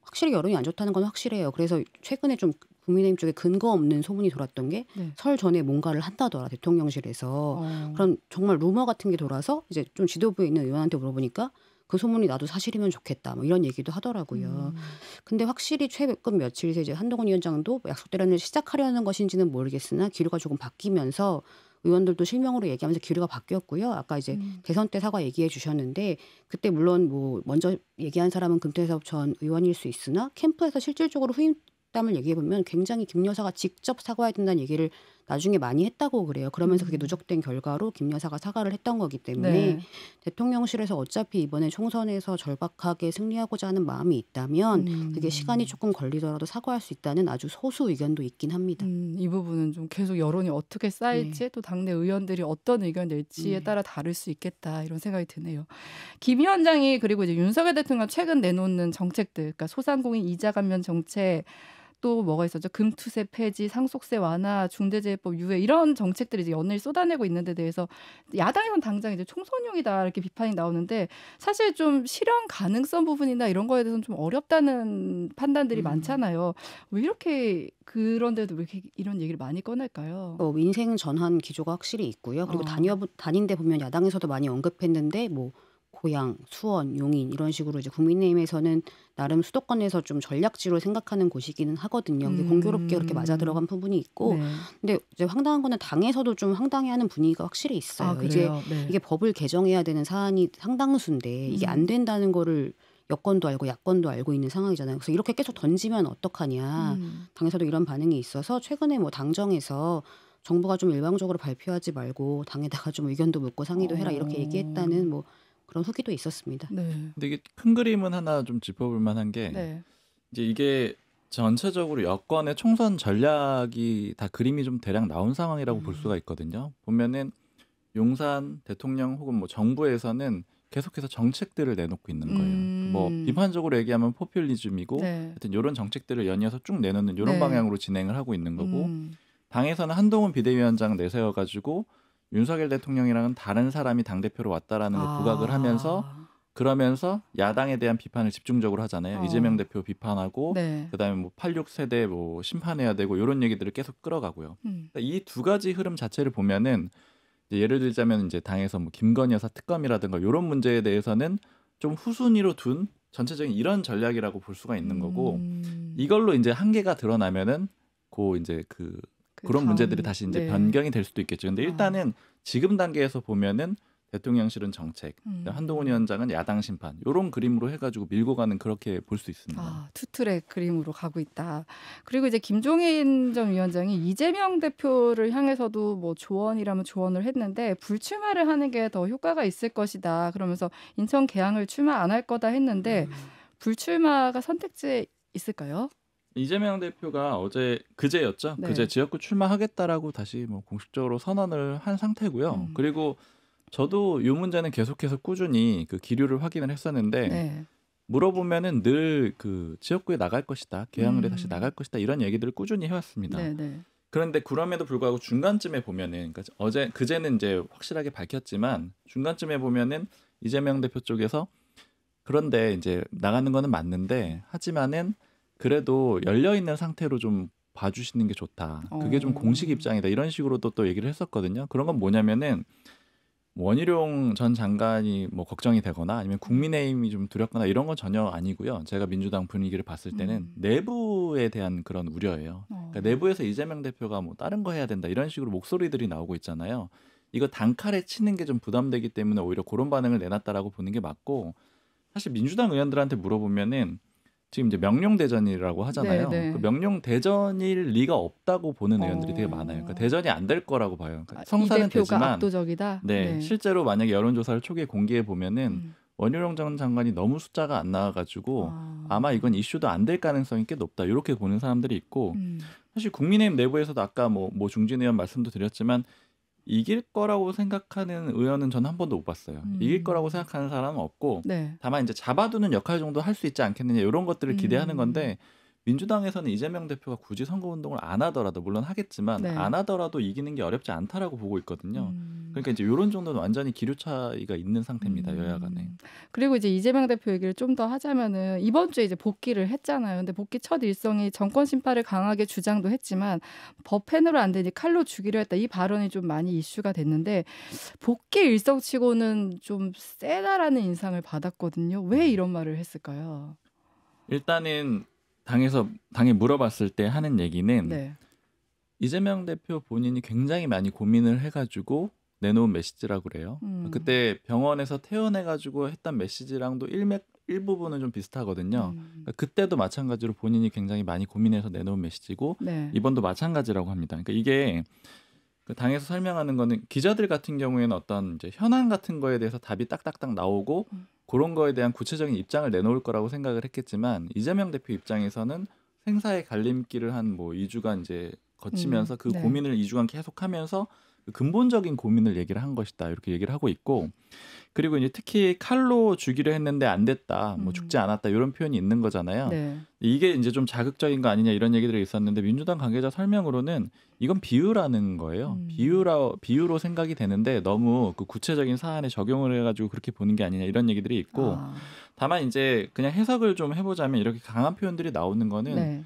확실히 여론이 안 좋다는 건 확실해요. 그래서 최근에 좀 국민의힘 쪽에 근거 없는 소문이 돌았던 게설 네. 전에 뭔가를 한다더라 대통령실에서 어. 그럼 정말 루머 같은 게 돌아서 이제 좀 지도부에 있는 의원한테 물어보니까 그 소문이 나도 사실이면 좋겠다 뭐 이런 얘기도 하더라고요. 음. 근데 확실히 최근 며칠새 이제 한동훈 위원장도 약속대란을 시작하려는 것인지는 모르겠으나 기류가 조금 바뀌면서 의원들도 실명으로 얘기하면서 기류가 바뀌었고요. 아까 이제 음. 대선 때 사과 얘기해 주셨는데 그때 물론 뭐 먼저 얘기한 사람은 금태섭 전 의원일 수 있으나 캠프에서 실질적으로 후임 속담을 얘기해 보면 굉장히 김 여사가 직접 사과해야 된다는 얘기를 나중에 많이 했다고 그래요. 그러면서 그게 음. 누적된 결과로 김 여사가 사과를 했던 거기 때문에 네. 대통령실에서 어차피 이번에 총선에서 절박하게 승리하고자 하는 마음이 있다면 음. 그게 시간이 조금 걸리더라도 사과할 수 있다는 아주 소수 의견도 있긴 합니다. 음, 이 부분은 좀 계속 여론이 어떻게 쌓일지 네. 또 당내 의원들이 어떤 의견 낼지에 네. 따라 다를 수 있겠다 이런 생각이 드네요. 김 위원장이 그리고 이제 윤석열 대통령 최근 내놓는 정책들, 그러니까 소상공인 이자 감면 정책 또 뭐가 있었죠? 금투세 폐지, 상속세 완화, 중대재해법 유예 이런 정책들이 이제 연일 쏟아내고 있는데 대해서 야당에선 당장 이제 총선용이다 이렇게 비판이 나오는데 사실 좀 실현 가능성 부분이나 이런 거에 대해서는 좀 어렵다는 판단들이 음. 많잖아요. 왜 이렇게 그런데도 왜 이렇게 이런 얘기를 많이 꺼낼까요? 어, 인생 전환 기조가 확실히 있고요. 그리고 어. 단여, 단인데 보면 야당에서도 많이 언급했는데 뭐 고향 수원, 용인 이런 식으로 이제 국민의힘에서는 나름 수도권에서 좀 전략지로 생각하는 곳이기는 하거든요. 음. 공교롭게 그렇게 맞아 들어간 부분이 있고, 네. 근데 이제 황당한 거는 당에서도 좀 황당해하는 분위기가 확실히 있어요. 아, 이제 네. 이게 법을 개정해야 되는 사안이 상당수인데 이게 안 음. 된다는 거를 여권도 알고 야권도 알고 있는 상황이잖아요. 그래서 이렇게 계속 던지면 어떡하냐. 음. 당에서도 이런 반응이 있어서 최근에 뭐 당정에서 정부가 좀 일방적으로 발표하지 말고 당에다가 좀 의견도 묻고 상의도 해라 이렇게 어. 얘기했다는 뭐 그런 후기도 있었습니다. 네. 근데 이게 큰 그림은 하나 좀 짚어볼 만한 게 네. 이제 이게 전체적으로 여권의 총선 전략이 다 그림이 좀 대략 나온 상황이라고 음. 볼 수가 있거든요. 보면은 용산 대통령 혹은 뭐 정부에서는 계속해서 정책들을 내놓고 있는 거예요. 음. 뭐 비판적으로 얘기하면 포퓰리즘이고 네. 하여튼 이런 정책들을 연이어서 쭉 내놓는 이런 네. 방향으로 진행을 하고 있는 거고 음. 당에서는 한동훈 비대위원장 내세워 가지고 윤석열 대통령이랑은 다른 사람이 당 대표로 왔다라는 걸 아. 부각을 하면서 그러면서 야당에 대한 비판을 집중적으로 하잖아요. 어. 이재명 대표 비판하고 네. 그다음에 뭐 86세대 뭐 심판해야 되고 이런 얘기들을 계속 끌어가고요. 음. 그러니까 이두 가지 흐름 자체를 보면은 예를 들자면 이제 당에서 뭐 김건희 여사 특검이라든가 이런 문제에 대해서는 좀 후순위로 둔 전체적인 이런 전략이라고 볼 수가 있는 거고 음. 이걸로 이제 한계가 드러나면은 고 이제 그 네, 그런 다음, 문제들이 다시 이제 네. 변경이 될 수도 있겠죠. 근데 아. 일단은 아. 지금 단계에서 보면은 대통령실은 정책, 음. 한동훈 위원장은 야당 심판 이런 그림으로 해가지고 밀고 가는 그렇게 볼 수 있습니다. 아, 투트랙 그림으로 가고 있다. 그리고 이제 김종인 전 위원장이 이재명 대표를 향해서도 뭐 조언이라면 조언을 했는데 불출마를 하는 게 더 효과가 있을 것이다. 그러면서 인천 개항을 출마 안 할 거다 했는데 음. 불출마가 선택지에 있을까요? 이재명 대표가 어제 그제였죠. 네. 그제 지역구 출마하겠다라고 다시 뭐 공식적으로 선언을 한 상태고요. 음. 그리고 저도 이 문제는 계속해서 꾸준히 그 기류를 확인을 했었는데 네. 물어보면은 늘 그 지역구에 나갈 것이다, 개항을에 음. 다시 나갈 것이다 이런 얘기들을 꾸준히 해왔습니다. 네네. 네. 그런데 그럼에도 불구하고 중간쯤에 보면은 그러니까 어제 그제는 이제 확실하게 밝혔지만 중간쯤에 보면은 이재명 대표 쪽에서 그런데 이제 나가는 거는 맞는데 하지만은 그래도 열려 있는 상태로 좀 봐주시는 게 좋다. 그게 좀 공식 어. 입장이다. 이런 식으로도 또 얘기를 했었거든요. 그런 건 뭐냐면은 뭐 원희룡 전 장관이 뭐 걱정이 되거나 아니면 국민의힘이 좀 두렵거나 이런 건 전혀 아니고요. 제가 민주당 분위기를 봤을 때는 음. 내부에 대한 그런 우려예요. 어. 그러니까 내부에서 이재명 대표가 뭐 다른 거 해야 된다 이런 식으로 목소리들이 나오고 있잖아요. 이거 단칼에 치는 게 좀 부담되기 때문에 오히려 그런 반응을 내놨다라고 보는 게 맞고 사실 민주당 의원들한테 물어보면은 지금 이제 명령 대전이라고 하잖아요. 네, 네. 그 명령 대전일 리가 없다고 보는 의원들이 어... 되게 많아요. 그러니까 대전이 안 될 거라고 봐요. 그러니까 아, 성사는 되지만 압도적이다. 네, 네, 실제로 만약에 여론조사를 초기에 공개해 보면은 음. 원효룡 전 장관이 너무 숫자가 안 나와가지고 아. 아마 이건 이슈도 안 될 가능성이 꽤 높다 이렇게 보는 사람들이 있고 음. 사실 국민의힘 내부에서도 아까 뭐, 뭐 중진 의원 말씀도 드렸지만 이길 거라고 생각하는 의원은 저는 한 번도 못 봤어요. 음. 이길 거라고 생각하는 사람은 없고 네. 다만 이제 잡아두는 역할 정도 할 수 있지 않겠느냐 이런 것들을 기대하는 음. 건데 민주당에서는 이재명 대표가 굳이 선거운동을 안 하더라도 물론 하겠지만 네. 안 하더라도 이기는 게 어렵지 않다라고 보고 있거든요. 음. 그러니까 이제 이런 정도는 완전히 기류 차이가 있는 상태입니다. 음. 여야 간에. 그리고 이제 이재명 대표 얘기를 좀 더 하자면은 이번 주에 이제 복귀를 했잖아요. 근데 복귀 첫 일성이 정권 심판을 강하게 주장도 했지만 법펜으로 안 되니 칼로 죽이려 했다 이 발언이 좀 많이 이슈가 됐는데 복귀 일성치고는 좀 세다라는 인상을 받았거든요. 왜 음. 이런 말을 했을까요? 일단은 당에서 당에 물어봤을 때 하는 얘기는 네. 이재명 대표 본인이 굉장히 많이 고민을 해가지고 내놓은 메시지라고 그래요. 음. 그때 병원에서 퇴원해가지고 했던 메시지랑도 일맥 일부분은 좀 비슷하거든요. 음. 그러니까 그때도 마찬가지로 본인이 굉장히 많이 고민해서 내놓은 메시지고 네. 이번도 마찬가지라고 합니다. 그러니까 이게 그 당에서 설명하는 거는 기자들 같은 경우에는 어떤 이제 현안 같은 거에 대해서 답이 딱딱딱 나오고 음. 그런 거에 대한 구체적인 입장을 내놓을 거라고 생각을 했겠지만 이재명 대표 입장에서는 생사의 갈림길을 한 뭐 2주간 이제 거치면서 음, 그 네. 고민을 2주간 계속하면서 그 근본적인 고민을 얘기를 한 것이다 이렇게 얘기를 하고 있고 그리고 이제 특히 칼로 주기로 했는데 안 됐다, 뭐 음. 죽지 않았다 이런 표현이 있는 거잖아요. 네. 이게 이제 좀 자극적인 거 아니냐 이런 얘기들이 있었는데 민주당 관계자 설명으로는 이건 비유라는 거예요. 음. 비유라 비유로 생각이 되는데 너무 그 구체적인 사안에 적용을 해가지고 그렇게 보는 게 아니냐 이런 얘기들이 있고 아. 다만 이제 그냥 해석을 좀 해보자면 이렇게 강한 표현들이 나오는 거는. 네.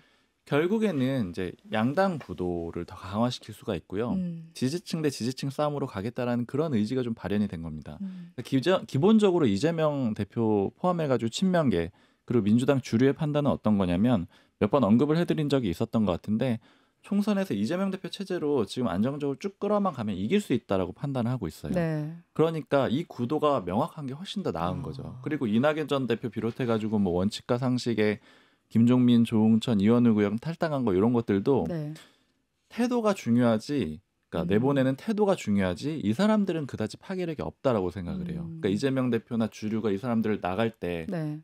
결국에는 이제 양당 구도를 더 강화시킬 수가 있고요. 음. 지지층 대 지지층 싸움으로 가겠다라는 그런 의지가 좀 발현이 된 겁니다. 음. 그러 그러니까 기본적으로 이재명 대표 포함해가지고 친명계 그리고 민주당 주류의 판단은 어떤 거냐면 몇 번 언급을 해드린 적이 있었던 것 같은데 총선에서 이재명 대표 체제로 지금 안정적으로 쭉 끌어만 가면 이길 수 있다라고 판단을 하고 있어요. 네. 그러니까 이 구도가 명확한 게 훨씬 더 나은 어. 거죠. 그리고 이낙연 전 대표 비롯해가지고 뭐 원칙과 상식에 김종민, 조홍천, 이현우 구형 탈당한 거 이런 것들도 네. 태도가 중요하지. 그러니까 음. 내보내는 태도가 중요하지. 이 사람들은 그다지 파괴력이 없다라고 생각을 해요. 음. 그러니까 이재명 대표나 주류가 이 사람들을 나갈 때좀 네.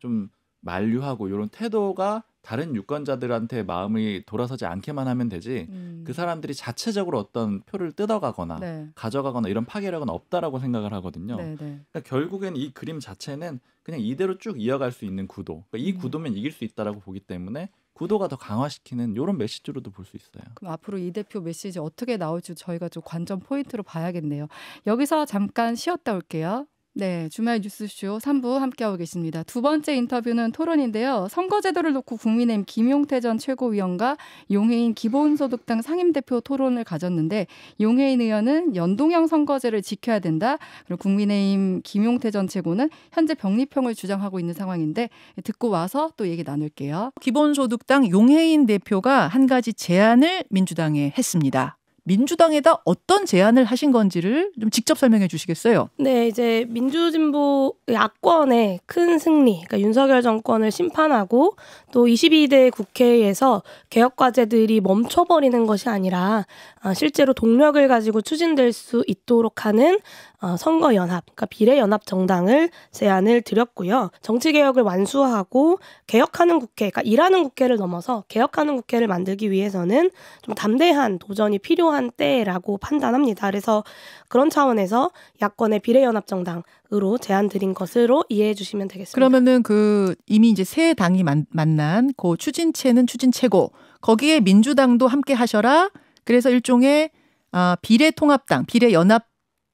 만류하고 이런 태도가 다른 유권자들한테 마음이 돌아서지 않게만 하면 되지 음. 그 사람들이 자체적으로 어떤 표를 뜯어가거나 네. 가져가거나 이런 파괴력은 없다라고 생각을 하거든요. 네, 네. 그러니까 결국엔 이 그림 자체는 그냥 이대로 쭉 이어갈 수 있는 구도. 그러니까 이 음. 구도면 이길 수 있다라고 보기 때문에 구도가 더 강화시키는 이런 메시지로도 볼 수 있어요. 그럼 앞으로 이 대표 메시지 어떻게 나올지 저희가 좀 관전 포인트로 봐야겠네요. 여기서 잠깐 쉬었다 올게요. 네, 주말 뉴스쇼 3부 함께하고 계십니다. 두 번째 인터뷰는 토론인데요. 선거제도를 놓고 국민의힘 김용태 전 최고위원과 용해인 기본소득당 상임대표 토론을 가졌는데 용해인 의원은 연동형 선거제를 지켜야 된다. 그리고 국민의힘 김용태 전 최고는 현재 병리평을 주장하고 있는 상황인데 듣고 와서 또 얘기 나눌게요. 기본소득당 용해인 대표가 한 가지 제안을 민주당에 했습니다. 민주당에다 어떤 제안을 하신 건지를 좀 직접 설명해 주시겠어요? 네, 이제 민주진보 야권의 큰 승리, 그러니까 윤석열 정권을 심판하고 또 22대 국회에서 개혁 과제들이 멈춰버리는 것이 아니라 어, 실제로 동력을 가지고 추진될 수 있도록 하는 어, 선거 연합, 그러니까 비례 연합 정당을 제안을 드렸고요. 정치 개혁을 완수하고 개혁하는 국회, 그러니까 일하는 국회를 넘어서 개혁하는 국회를 만들기 위해서는 좀 담대한 도전이 필요한. 필요한 때라고 판단합니다. 그래서 그런 차원에서 야권의 비례연합정당으로 제안드린 것으로 이해해 주시면 되겠습니다. 그러면은 그 이미 이제 새 당이 만, 만난 그 추진체는 추진체고 거기에 민주당도 함께 하셔라. 그래서 일종의 아, 비례통합당, 비례연합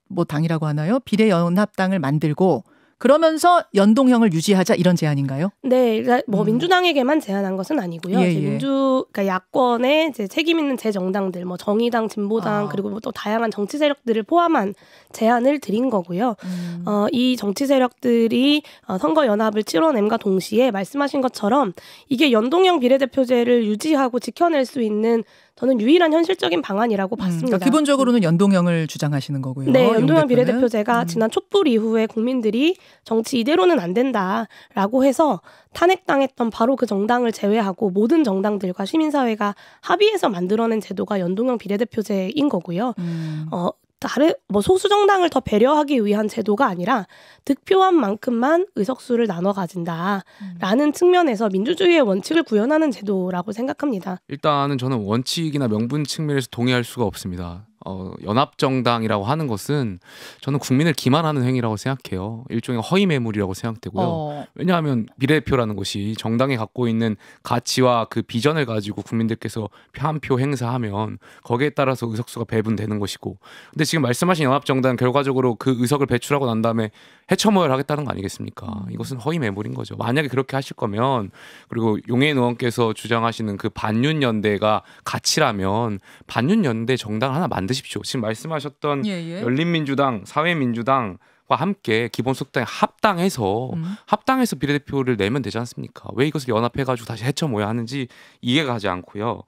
뭐 당이라고 하나요? 비례연합당을 만들고 그러면서 연동형을 유지하자 이런 제안인가요? 네, 그러니까 뭐 음. 민주당에게만 제안한 것은 아니고요. 예, 예. 민주 그러니까 야권의 이제 책임 있는 제 정당들, 뭐 정의당, 진보당 아. 그리고 뭐 또 다양한 정치 세력들을 포함한 제안을 드린 거고요. 음. 어, 이 정치 세력들이 어, 선거 연합을 치러냄과 동시에 말씀하신 것처럼 이게 연동형 비례대표제를 유지하고 지켜낼 수 있는 저는 유일한 현실적인 방안이라고 음, 그러니까 봤습니다. 그러니까 기본적으로는 연동형을 주장하시는 거고요. 네, 연동형 비례대표제가 음. 지난 촛불 이후에 국민들이 정치 이대로는 안 된다라고 해서 탄핵당했던 바로 그 정당을 제외하고 모든 정당들과 시민사회가 합의해서 만들어낸 제도가 연동형 비례대표제인 거고요. 음. 어, 다른 뭐 소수 정당을 더 배려하기 위한 제도가 아니라 득표한 만큼만 의석수를 나눠 가진다라는 음. 측면에서 민주주의의 원칙을 구현하는 제도라고 생각합니다. 일단은 저는 원칙이나 명분 측면에서 동의할 수가 없습니다. 어, 연합정당이라고 하는 것은 저는 국민을 기만하는 행위라고 생각해요. 일종의 허위 매물이라고 생각되고요. 어. 왜냐하면 비례대표라는 것이 정당이 갖고 있는 가치와 그 비전을 가지고 국민들께서 한표 행사하면 거기에 따라서 의석수가 배분되는 것이고 근데 지금 말씀하신 연합정당 결과적으로 그 의석을 배출하고 난 다음에 해처모열 하겠다는 거 아니겠습니까? 음. 이것은 허위 매물인 거죠. 만약에 그렇게 하실 거면 그리고 용해인 의원께서 주장하시는 그 반윤연대가 가치라면 반윤연대 정당 하나 만드십시오. 지금 말씀하셨던 예, 예. 열린민주당, 사회민주당 과 함께 기본소득당에 합당해서 음. 합당해서 비례대표를 내면 되지 않습니까? 왜 이것을 연합해가지고 다시 해쳐모야 하는지 이해가 가지 않고요.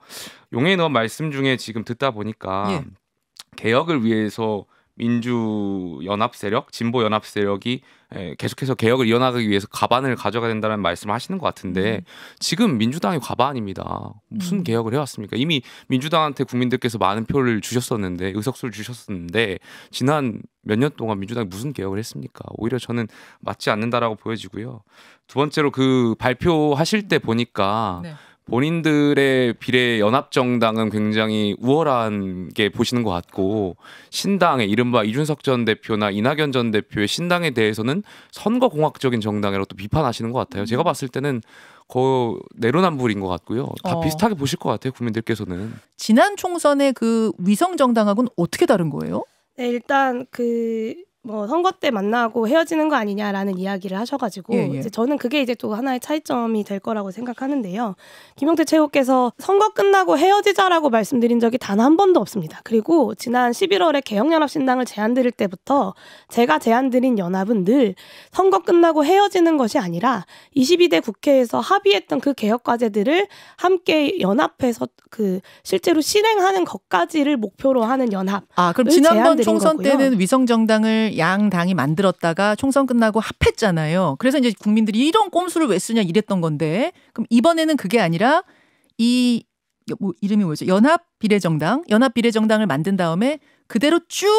용해인 의원 말씀 중에 지금 듣다 보니까 예. 개혁을 위해서 민주 연합 세력, 진보 연합 세력이 계속해서 개혁을 이어나가기 위해서 가반을 가져가야 된다는 말씀을 하시는 것 같은데 음. 지금 민주당이 과반입니다. 무슨 음. 개혁을 해왔습니까? 이미 민주당한테 국민들께서 많은 표를 주셨었는데 의석수를 주셨었는데 지난 몇 년 동안 민주당이 무슨 개혁을 했습니까? 오히려 저는 맞지 않는다라고 보여지고요. 두 번째로 그 발표하실 때 보니까 네. 본인들의 비례 연합정당은 굉장히 우월한 게 보시는 것 같고 신당의 이른바 이준석 전 대표나 이낙연 전 대표의 신당에 대해서는 선거 공학적인 정당이라고 또 비판하시는 것 같아요. 제가 봤을 때는 거 내로남불인 것 같고요. 다 어. 비슷하게 보실 것 같아요 국민들께서는. 지난 총선의 그 위성 정당하고는 어떻게 다른 거예요? 네 일단 그뭐 선거 때 만나고 헤어지는 거 아니냐라는 이야기를 하셔가지고 예, 예. 이제 저는 그게 이제 또 하나의 차이점이 될 거라고 생각하는데요. 김용태 최고께서 선거 끝나고 헤어지자라고 말씀드린 적이 단 한 번도 없습니다. 그리고 지난 11월에 개혁연합신당을 제안드릴 때부터 제가 제안드린 연합은 늘 선거 끝나고 헤어지는 것이 아니라 22대 국회에서 합의했던 그 개혁 과제들을 함께 연합해서 그 실제로 실행하는 것까지를 목표로 하는 연합. 아 그럼 지난번 총선 거고요. 때는 위성 정당을 양 당이 만들었다가 총선 끝나고 합했잖아요. 그래서 이제 국민들이 이런 꼼수를 왜 쓰냐 이랬던 건데 그럼 이번에는 그게 아니라 이뭐 이름이 뭐죠? 연합 비례정당, 연합 비례정당을 만든 다음에 그대로 쭉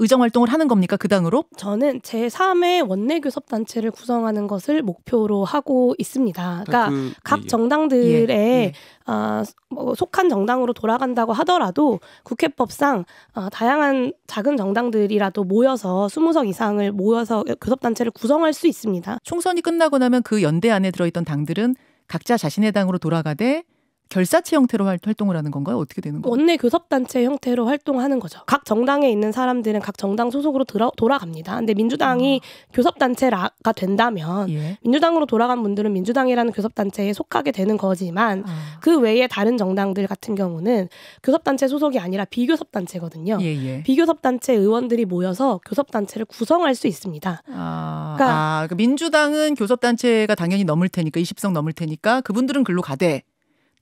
의정 활동을 하는 겁니까 그 당으로? 저는 제 3의 원내 교섭 단체를 구성하는 것을 목표로 하고 있습니다. 그러니까, 그러니까 그, 각 예, 정당들의 예, 예. 어, 뭐, 속한 정당으로 돌아간다고 하더라도 국회법상 어, 다양한 작은 정당들이라도 모여서 20석 이상을 모여서 교섭 단체를 구성할 수 있습니다. 총선이 끝나고 나면 그 연대 안에 들어있던 당들은 각자 자신의 당으로 돌아가되 결사체 형태로 활동을 하는 건가요? 어떻게 되는 거예요? 원내 교섭단체 형태로 활동하는 거죠. 각 정당에 있는 사람들은 각 정당 소속으로 들어, 돌아갑니다. 근데 민주당이 아. 교섭단체가 된다면 예. 민주당으로 돌아간 분들은 민주당이라는 교섭단체에 속하게 되는 거지만 아. 그 외에 다른 정당들 같은 경우는 교섭단체 소속이 아니라 비교섭단체거든요. 예예. 예. 비교섭단체 의원들이 모여서 교섭단체를 구성할 수 있습니다. 아. 아 그러니까, 그니까 민주당은 교섭단체가 당연히 넘을 테니까 20석 넘을 테니까 그분들은 글로 가되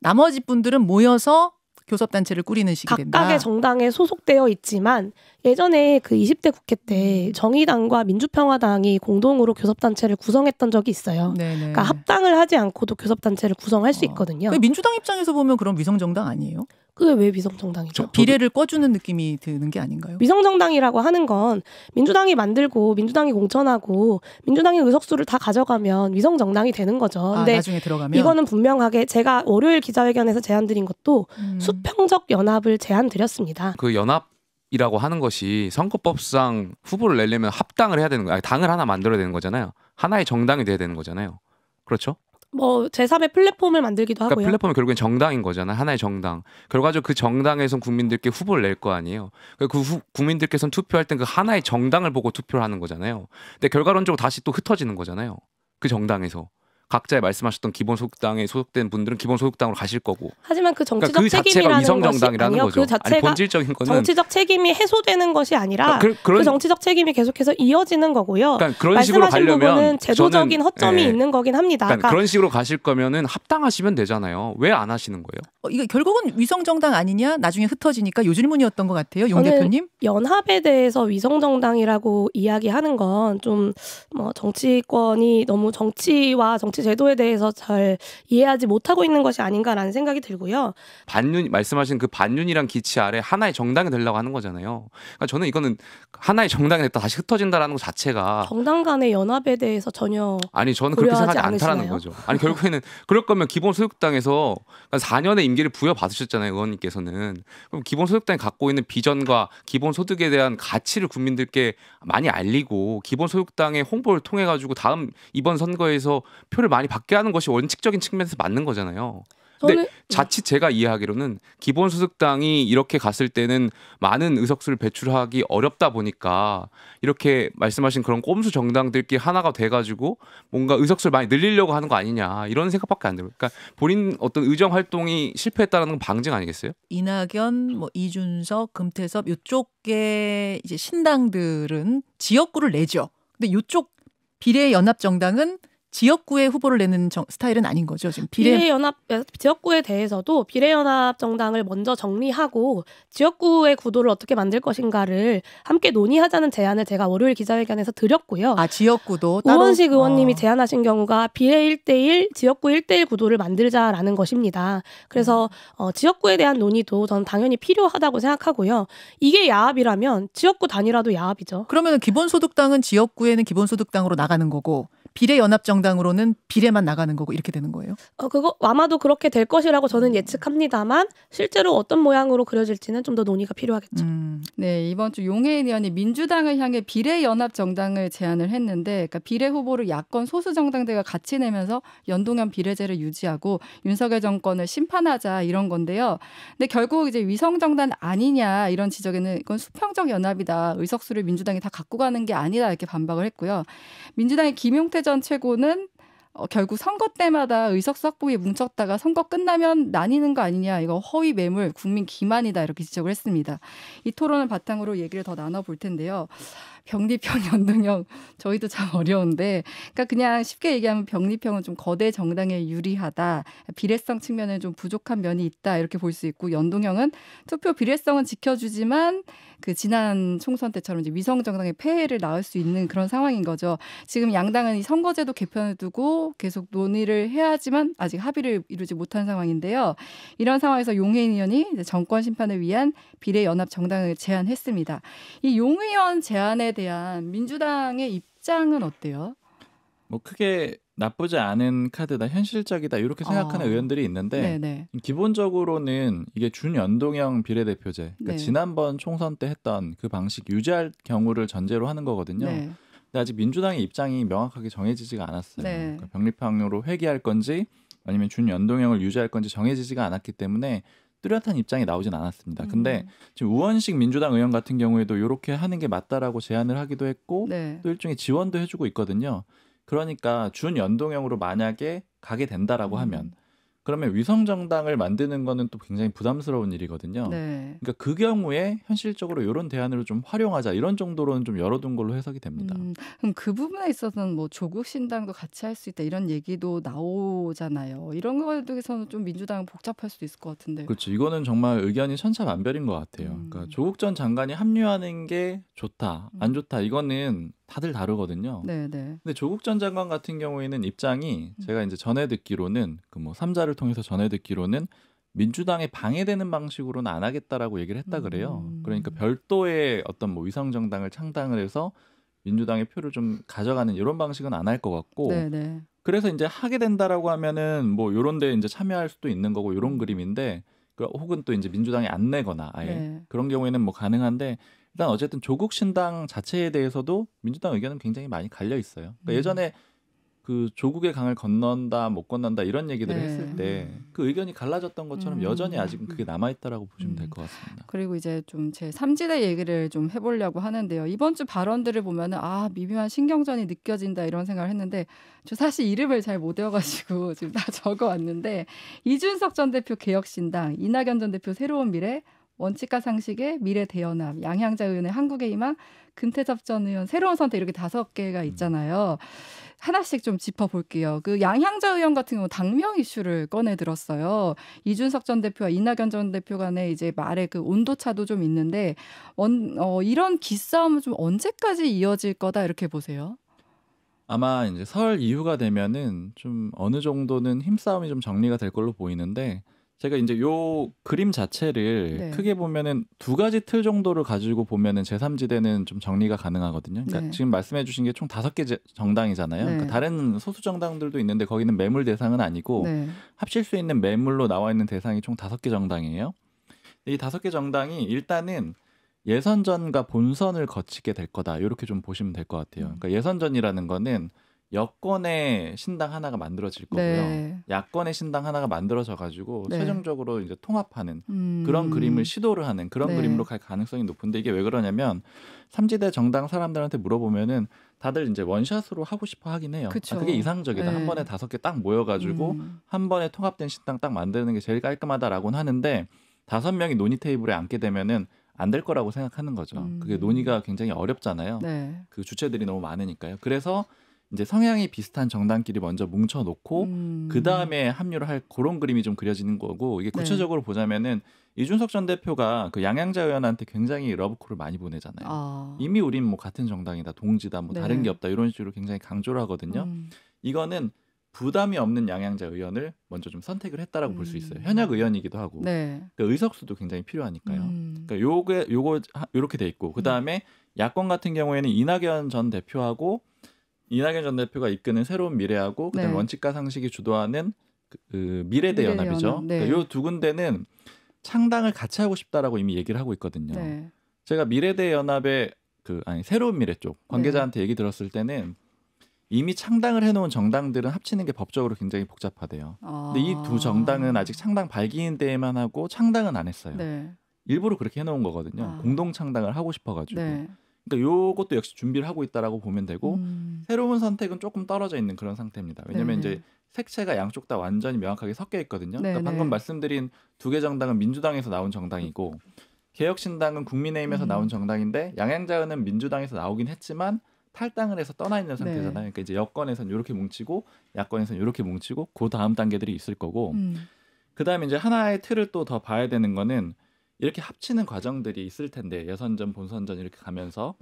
나머지 분들은 모여서 교섭단체를 꾸리는 식이 각각 된다. 각각의 정당에 소속되어 있지만 예전에 그 20대 국회 때 음. 정의당과 민주평화당이 공동으로 교섭단체를 구성했던 적이 있어요. 네네. 그러니까 합당을 하지 않고도 교섭단체를 구성할 수 어. 있거든요. 민주당 입장에서 보면 그런 위성정당 아니에요? 그게 왜비성정당이죠 비례를 꺼주는 느낌이 드는 게 아닌가요? 비성정당이라고 하는 건 민주당이 만들고 민주당이 공천하고 민주당이 의석수를 다 가져가면 위성정당이 되는 거죠. 아, 나중에 들어가면 이거는 분명하게 제가 월요일 기자회견에서 제안드린 것도 음. 수평적 연합을 제안드렸습니다. 그 연합 이라고 하는 것이 선거법상 후보를 내려면 합당을 해야 되는 거예요. 당을 하나 만들어야 되는 거잖아요. 하나의 정당이 돼야 되는 거잖아요. 그렇죠? 뭐 제3의 플랫폼을 만들기도 그러니까 하고요. 그러니까 플랫폼은 결국엔 정당인 거잖아. 하나의 정당. 결과적으로 그 정당에선 국민들께 후보를 낼 거 아니에요. 그 후, 국민들께선 투표할 땐 그 하나의 정당을 보고 투표를 하는 거잖아요. 근데 결과론적으로 다시 또 흩어지는 거잖아요. 그 정당에서. 각자의 말씀하셨던 기본 소속당에 소속된 분들은 기본 소속당으로 가실 거고. 하지만 그 정치적 그러니까 그 책임이라는 이성 정당이라는 그 거죠. 그 자체가 아니, 본질적인 거는 정치적 책임이 해소되는 것이 아니라 그러니까 그, 런그 정치적 책임이 계속해서 이어지는 거고요. 그러니까 그런 식으로 가려면 제도적인 저는, 허점이 예, 있는 거긴 합니다. 그 그러니까 그런 식으로 가실 거면은 합당하시면 되잖아요. 왜 안 하시는 거예요? 어, 이거 결국은 위성 정당 아니냐? 나중에 흩어지니까 요 질문이었던 것 같아요. 용 대표님. 연합에 대해서 위성 정당이라고 이야기하는 건 좀 뭐 정치권이 너무 정치와 정치 정치 제도에 대해서 잘 이해하지 못하고 있는 것이 아닌가라는 생각이 들고요. 반윤 말씀하신 그 반윤이랑 기치 아래 하나의 정당이 되려고 하는 거잖아요. 그러니까 저는 이거는 하나의 정당이 됐다 다시 흩어진다라는 것 자체가 정당 간의 연합에 대해서 전혀 아니 저는 그렇게 생각하지 않다라는 거죠. 아니 결국에는 그럴 거면 기본 소득당에서 4년의 그러니까 임기를 부여받으셨잖아요 의원님께서는 그럼 기본 소득당이 갖고 있는 비전과 기본 소득에 대한 가치를 국민들께 많이 알리고 기본 소득당의 홍보를 통해 가지고 다음 이번 선거에서 표를 많이 받게 하는 것이 원칙적인 측면에서 맞는 거잖아요. 근데 저는... 자칫 제가 이해하기로는 기본소득당이 이렇게 갔을 때는 많은 의석수를 배출하기 어렵다 보니까 이렇게 말씀하신 그런 꼼수 정당들끼리 하나가 돼가지고 뭔가 의석수를 많이 늘리려고 하는 거 아니냐 이런 생각밖에 안 들어요. 그러니까 본인 어떤 의정 활동이 실패했다는 건 방증 아니겠어요? 이낙연, 뭐 이준석, 금태섭 요쪽에 이제 신당들은 지역구를 내죠. 근데 요쪽 비례 연합 정당은 지역구에 후보를 내는 정, 스타일은 아닌 거죠 지금 비례... 비례연합 지역구에 대해서도 비례연합 정당을 먼저 정리하고 지역구의 구도를 어떻게 만들 것인가를 함께 논의하자는 제안을 제가 월요일 기자회견에서 드렸고요. 아 지역구도 따로... 우원식 의원님이 어. 제안하신 경우가 비례 1대1 지역구 1대1 구도를 만들자라는 것입니다. 그래서 음. 어, 지역구에 대한 논의도 저는 당연히 필요하다고 생각하고요. 이게 야합이라면 지역구 단위라도 야합이죠. 그러면 기본소득당은 지역구에는 기본소득당으로 나가는 거고 비례연합정당으로는 비례만 나가는 거고 이렇게 되는 거예요? 어, 그거 아마도 그렇게 될 것이라고 저는 예측합니다만 실제로 어떤 모양으로 그려질지는 좀 더 논의가 필요하겠죠. 음. 네, 이번 주 용해인 의원이 민주당을 향해 비례연합정당을 제안을 했는데 그러니까 비례 후보를 야권 소수 정당들과 같이 내면서 연동형 비례제를 유지하고 윤석열 정권을 심판하자 이런 건데요. 근데 결국 이제 위성 정당 아니냐 이런 지적에는 이건 수평적 연합이다. 의석수를 민주당이 다 갖고 가는 게 아니다 이렇게 반박을 했고요. 민주당의 김용태 전 최고는 어, 결국 선거 때마다 의석수 확보에 뭉쳤다가 선거 끝나면 나뉘는 거 아니냐 이거 허위 매물 국민 기만이다 이렇게 지적을 했습니다. 이 토론을 바탕으로 얘기를 더 나눠볼 텐데요. 병리평, (laughs) 연동형 저희도 참 어려운데 그러니까 그냥 쉽게 얘기하면 병리평은 좀 거대 정당에 유리하다. 비례성 측면에 좀 부족한 면이 있다. 이렇게 볼 수 있고 연동형은 투표 비례성은 지켜주지만 그 지난 총선 때처럼 이제 위성 정당의 폐해를 낳을 수 있는 그런 상황인 거죠. 지금 양당은 이 선거제도 개편을 두고 계속 논의를 해야지만 아직 합의를 이루지 못한 상황인데요. 이런 상황에서 용해인 의원이 정권 심판을 위한 비례 연합 정당을 제안했습니다. 이용 의원 제안에 대한 민주당의 입장은 어때요? 뭐 크게 나쁘지 않은 카드다 현실적이다 이렇게 생각하는 어. 아, 의원들이 있는데 네네. 기본적으로는 이게 준연동형 비례대표제 그러니까 네. 지난번 총선 때 했던 그 방식 유지할 경우를 전제로 하는 거거든요. 네. 근데 아직 민주당의 입장이 명확하게 정해지지가 않았어요. 네. 그러니까 병립항으로 회귀할 건지 아니면 준연동형을 유지할 건지 정해지지가 않았기 때문에 뚜렷한 입장이 나오진 않았습니다. 음. 근데 지금 우원식 민주당 의원 같은 경우에도 이렇게 하는 게 맞다라고 제안을 하기도 했고 네. 또 일종의 지원도 해주고 있거든요. 그러니까 준연동형으로 만약에 가게 된다라고 음. 하면 그러면 위성 정당을 만드는 거는 또 굉장히 부담스러운 일이거든요. 네. 그러니까 그 경우에 현실적으로 이런 대안으로 좀 활용하자 이런 정도로는 좀 열어둔 걸로 해석이 됩니다. 음, 그럼 그 부분에 있어서는 뭐 조국 신당도 같이 할 수 있다 이런 얘기도 나오잖아요. 이런 거에 대해서는 좀 민주당은 복잡할 수도 있을 것 같은데. 그렇죠. 이거는 정말 의견이 천차만별인 것 같아요. 음. 그러니까 조국 전 장관이 합류하는 게 좋다 안 음. 좋다 이거는 다들 다르거든요. 네, 네. 근데 조국 전 장관 같은 경우에는 입장이 음. 제가 이제 전해 듣기로는 그 뭐 삼자를 통해서 전해 듣기로는 민주당에 방해되는 방식으로는 안 하겠다라고 얘기를 했다 그래요. 음. 그러니까 별도의 어떤 뭐 위성 정당을 창당을 해서 민주당의 표를 좀 가져가는 이런 방식은 안 할 것 같고 네네. 네. 그래서 이제 하게 된다라고 하면은 뭐 요런 데 이제 참여할 수도 있는 거고 요런 음. 그림인데 그 혹은 또 이제 민주당이 안 내거나 아예 네. 그런 경우에는 뭐 가능한데 일단 어쨌든 조국 신당 자체에 대해서도 민주당 의견은 굉장히 많이 갈려 있어요. 그러니까 음. 예전에 그 조국의 강을 건넌다 못 건넌다 이런 얘기들을 네. 했을 때그 음. 의견이 갈라졌던 것처럼 음. 여전히 아직은 그게 남아 있다라고 보시면 음. 될것 같습니다. 그리고 이제 좀 제 삼지대 얘기를 좀 해보려고 하는데요. 이번 주 발언들을 보면은 아 미묘한 신경전이 느껴진다 이런 생각을 했는데 저 사실 이름을 잘 못 외워가지고 (laughs) 지금 다 적어왔는데 이준석 전 대표 개혁신당 이낙연 전 대표 새로운 미래 원칙과 상식의 미래 대연합, 양향자 의원의 한국의 희망, 근태잡전 의원 새로운 선택 이렇게 다섯 개가 음. 있잖아요. 하나씩 좀 짚어볼게요. 그 양향자 의원 같은 경우 당명 이슈를 꺼내 들었어요. 이준석 전 대표와 이낙연 전 대표 간의 이제 말의 그 온도차도 좀 있는데 원, 어, 이런 기싸움은 좀 언제까지 이어질 거다 이렇게 보세요. 아마 이제 설 이후가 되면은 좀 어느 정도는 힘싸움이 좀 정리가 될 걸로 보이는데 제가 이제 요 그림 자체를 네. 크게 보면은 두 가지 틀 정도를 가지고 보면은 제3지대는 좀 정리가 가능하거든요. 그러니까 네. 지금 말씀해 주신 게 총 다섯 개 정당이잖아요. 네. 그러니까 다른 소수 정당들도 있는데 거기는 매물 대상은 아니고 네. 합칠 수 있는 매물로 나와 있는 대상이 총 다섯 개 정당이에요. 이 다섯 개 정당이 일단은 예선전과 본선을 거치게 될 거다. 이렇게 좀 보시면 될 것 같아요. 음. 그러니까 예선전이라는 거는 여권의 신당 하나가 만들어질 거고요. 네. 야권의 신당 하나가 만들어져 가지고 네. 최종적으로 이제 통합하는 음... 그런 그림을 시도를 하는 그런 네. 그림으로 갈 가능성이 높은데 이게 왜 그러냐면 삼지대 정당 사람들한테 물어보면은 다들 이제 원샷으로 하고 싶어 하긴 해요. 아, 그쵸. 아, 그게 이상적이다. 한 네. 번에 다섯 개 딱 모여가지고 음... 한 번에 통합된 신당 딱 만드는 게 제일 깔끔하다라고는 하는데 다섯 명이 논의 테이블에 앉게 되면은 안 될 거라고 생각하는 거죠. 음. 그게 논의가 굉장히 어렵잖아요. 네. 그 주체들이 너무 많으니까요. 그래서 이제 성향이 비슷한 정당끼리 먼저 뭉쳐놓고 음. 그 다음에 합류를 할 그런 그림이 좀 그려지는 거고 이게 네. 구체적으로 네. 보자면은 이준석 전 대표가 그 양양자 의원한테 굉장히 러브콜을 많이 보내잖아요. 아. 이미 우린 뭐 같은 정당이다, 동지다, 뭐 네. 다른 게 없다 이런 식으로 굉장히 강조를 하거든요. 음. 이거는 부담이 없는 양양자 의원을 먼저 좀 선택을 했다라고 음. 볼수 있어요. 현역 의원이기도 하고 네. 그러니까 의석수도 굉장히 필요하니까요. 음. 그러니까 요게 요거 요렇게 돼 있고 그 다음에 네. 야권 같은 경우에는 이낙연 전 대표하고 이낙연 전 대표가 이끄는 새로운 미래하고 그다음 네. 원칙과 상식이 주도하는 그, 그 미래대 연합이죠. 네. 그러니까 요두 군데는 창당을 같이 하고 싶다라고 이미 얘기를 하고 있거든요. 네. 제가 미래대 연합의 그 아니 새로운 미래 쪽 관계자한테 네. 얘기 들었을 때는 이미 창당을 해놓은 정당들은 합치는 게 법적으로 굉장히 복잡하대요. 아. 근데 이 두 정당은 아직 창당 발기인 대에만 하고 창당은 안 했어요. 네. 일부러 그렇게 해놓은 거거든요. 아. 공동 창당을 하고 싶어가지고. 네. 그러니까 요것도 역시 준비를 하고 있다라고 보면 되고 음. 새로운 선택은 조금 떨어져 있는 그런 상태입니다. 왜냐하면 네 이제 색채가 양쪽 다 완전히 명확하게 섞여 있거든요. 그러니까 네, 방금 네. 말씀드린 두 개 정당은 민주당에서 나온 정당이고 개혁신당은 국민의힘에서 음. 나온 정당인데 양양자은은 민주당에서 나오긴 했지만 탈당을 해서 떠나 있는 네. 상태잖아요. 네. 그러니까 이제 여권에서는 이렇게 뭉치고 야권에서는 이렇게 뭉치고 그 다음 단계들이 있을 거고 음. 그 다음에 이제 하나의 틀을 또 더 봐야 되는 거는 이렇게 합치는 과정들이 있을 텐데 예선전, 본선전 이렇게 가면서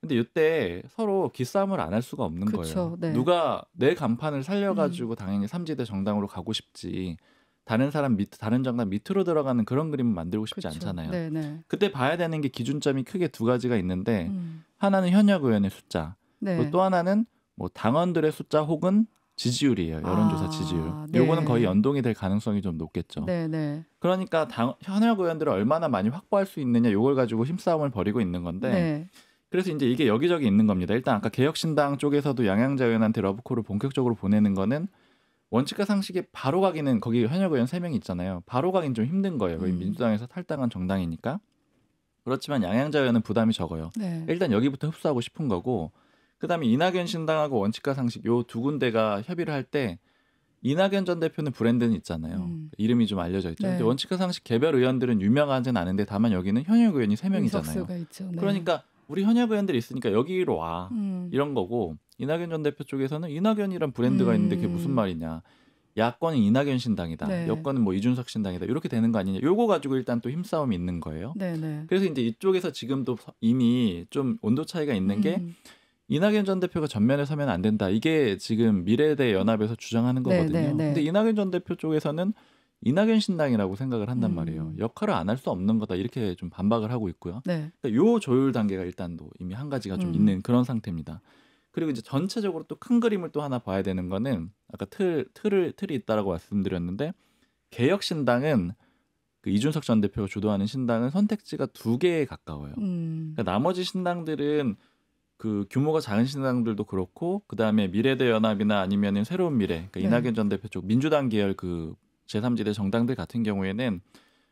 근데 이때 서로 기싸움을 안 할 수가 없는 그쵸, 거예요. 네. 누가 내 간판을 살려가지고 음. 당연히 삼지대 정당으로 가고 싶지 다른 사람 밑 다른 정당 밑으로 들어가는 그런 그림을 만들고 싶지 그쵸, 않잖아요. 네네. 네. 그때 봐야 되는 게 기준점이 크게 두 가지가 있는데 음. 하나는 현역 의원의 숫자 네. 그리고 또 하나는 뭐 당원들의 숫자 혹은 지지율이에요. 여론조사 아, 지지율. 네. 요거는 거의 연동이 될 가능성이 좀 높겠죠. 네네. 네. 그러니까 당, 현역 의원들을 얼마나 많이 확보할 수 있느냐 요걸 가지고 힘싸움을 벌이고 있는 건데 네. 그래서 이제 이게 여기저기 있는 겁니다. 일단 아까 개혁신당 쪽에서도 양양자 의원한테 러브콜을 본격적으로 보내는 거는 원칙과 상식에 바로 가기는 거기 현역 의원 세명이 있잖아요. 바로 가긴 좀 힘든 거예요. 음. 민주당에서 탈당한 정당이니까. 그렇지만 양양자 의원은 부담이 적어요. 네. 일단 여기부터 흡수하고 싶은 거고 그다음에 이낙연 신당하고 원칙과 상식 요두 군데가 협의를 할 때 이낙연 전 대표는 브랜드는 있잖아요. 음. 이름이 좀 알려져 있죠. 네. 근데 원칙과 상식 개별 의원들은 유명하진 않은데 다만 여기는 현역 의원이 세 명이잖아요. 네. 그러니까 우리 현역 의원들이 있으니까 여기로 와 음. 이런 거고 이낙연 전 대표 쪽에서는 이낙연이란 브랜드가 음. 있는데 그게 무슨 말이냐. 야권은 이낙연 신당이다. 네. 여권은 뭐 이준석 신당이다. 이렇게 되는 거 아니냐. 요거 가지고 일단 또 힘싸움이 있는 거예요. 네네. 네. 그래서 이제 이쪽에서 지금도 이미 좀 온도 차이가 있는 게 음. 이낙연 전 대표가 전면에 서면 안 된다. 이게 지금 미래대 연합에서 주장하는 거거든요. 네, 네, 네. 근데 이낙연 전 대표 쪽에서는 이낙연 신당이라고 생각을 한단 음. 말이에요. 역할을 안 할 수 없는 거다 이렇게 좀 반박을 하고 있고요. 네. 그러니까 요 조율 단계가 일단도 이미 한 가지가 좀 음. 있는 그런 상태입니다. 그리고 이제 전체적으로 또 큰 그림을 또 하나 봐야 되는 거는 아까 틀 틀을 틀이 있다라고 말씀드렸는데 개혁 신당은 그 이준석 전 대표가 주도하는 신당은 선택지가 두 개에 가까워요. 음. 그러니까 나머지 신당들은 그 규모가 작은 신당들도 그렇고 그 다음에 미래대연합이나 아니면은 새로운 미래, 그러니까 네. 이낙연 전 대표 쪽 민주당 계열 그 제3지대 정당들 같은 경우에는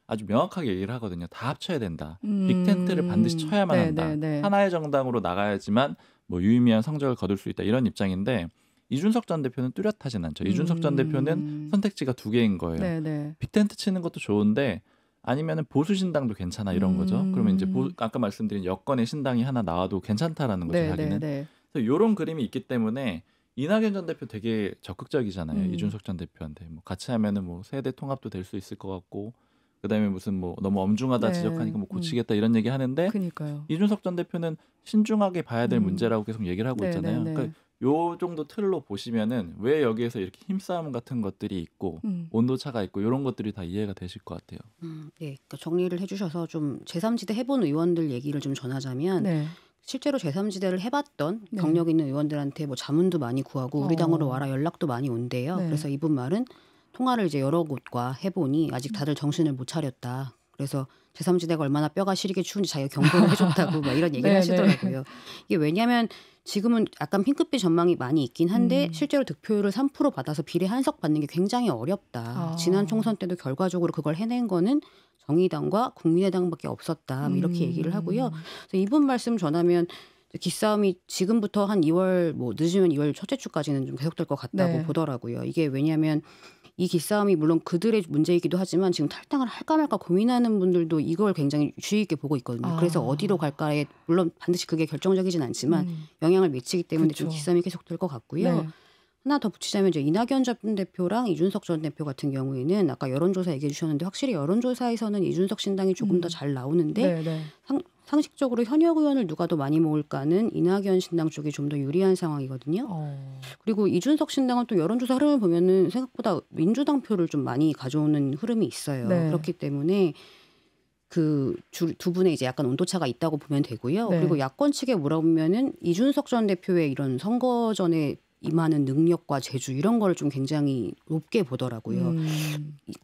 아주 명확하게 얘기를 하거든요. 다 합쳐야 된다. 음... 빅텐트를 반드시 쳐야만 네, 한다. 네, 네, 하나의 정당으로 나가야지만 뭐 유의미한 성적을 거둘 수 있다 이런 입장인데 이준석 전 대표는 뚜렷하진 않죠. 이준석 음... 전 대표는 음. 선택지가 두 개인 거예요. 네, 네. 빅텐트 치는 것도 좋은데 아니면은 보수 신당도 괜찮아 이런 거죠. 그러면 이제 보, 음. 아까 말씀드린 여권의 신당이 하나 나와도 괜찮다라는 거죠. 네, 네 자기는. 네, 네. 이런 그림이 있기 때문에 이낙연 전 대표 되게 적극적이잖아요. 음. 이준석 전 대표한테 뭐 같이 하면은 뭐 세대 통합도 될 수 있을 것 같고 그다음에 무슨 뭐 너무 엄중하다 네. 지적하니까 뭐 음. 고치겠다 음. 이런 얘기 하는데 그니까요. 이준석 전 대표는 신중하게 봐야 될 음. 문제라고 계속 얘기를 하고 네, 있잖아요. 네, 그러니까 네. 요 정도 틀로 보시면은 왜 여기에서 이렇게 힘싸움 같은 것들이 있고 음. 온도 차가 있고 이런 것들이 다 이해가 되실 것 같아요. 음, 네, 그러니까 정리를 해주셔서 좀 제3지대 해본 의원들 얘기를 좀 전하자면 네. 실제로 제3지대를 해봤던 네. 경력 있는 의원들한테 뭐 자문도 많이 구하고 우리 어. 당으로 와라 연락도 많이 온대요. 네. 그래서 이분 말은 통화를 이제 여러 곳과 해보니 아직 다들 정신을 못 차렸다. 그래서 제3지대가 얼마나 뼈가 시리게 추운지 자기가 경고를 해줬다고 막 이런 얘기를 (laughs) 네, 하시더라고요. 네. 이게 왜냐하면 지금은 약간 핑크빛 전망이 많이 있긴 한데 음. 실제로 득표율을 3% 받아서 비례 한석 받는 게 굉장히 어렵다. 아. 지난 총선 때도 결과적으로 그걸 해낸 거는 정의당과 국민의당밖에 없었다. 음. 이렇게 얘기를 하고요. 그래서 이분 말씀 전하면 기싸움이 지금부터 한 2월 뭐 늦으면 2월 첫째 주까지는 좀 계속될 것 같다고 네. 보더라고요. 이게 왜냐하면 이 기싸움이 물론 그들의 문제이기도 하지만 지금 탈당을 할까 말까 고민하는 분들도 이걸 굉장히 주의 있게 보고 있거든요. 아. 그래서 어디로 갈까에 물론 반드시 그게 결정적이진 않지만 음. 영향을 미치기 때문에 그쵸. 좀 기싸움이 계속될 것 같고요. 네. 하나 더 붙이자면 이제 이낙연 전 대표랑 이준석 전 대표 같은 경우에는 아까 여론조사 얘기해 주셨는데 확실히 여론조사에서는 이준석 신당이 조금 음. 더잘 나오는데 네, 네. 상, 상식적으로 현역 의원을 누가 더 많이 모을까는 이낙연 신당 쪽이 좀 더 유리한 상황이거든요. 어. 그리고 이준석 신당은 또 여론조사 흐름을 보면은 생각보다 민주당 표를 좀 많이 가져오는 흐름이 있어요. 네. 그렇기 때문에 그 두 분의 이제 약간 온도차가 있다고 보면 되고요. 네. 그리고 야권 측에 물어보면은 이준석 전 대표의 이런 선거 전에 임하는 능력과 재주 이런 걸 좀 굉장히 높게 보더라고요. 음.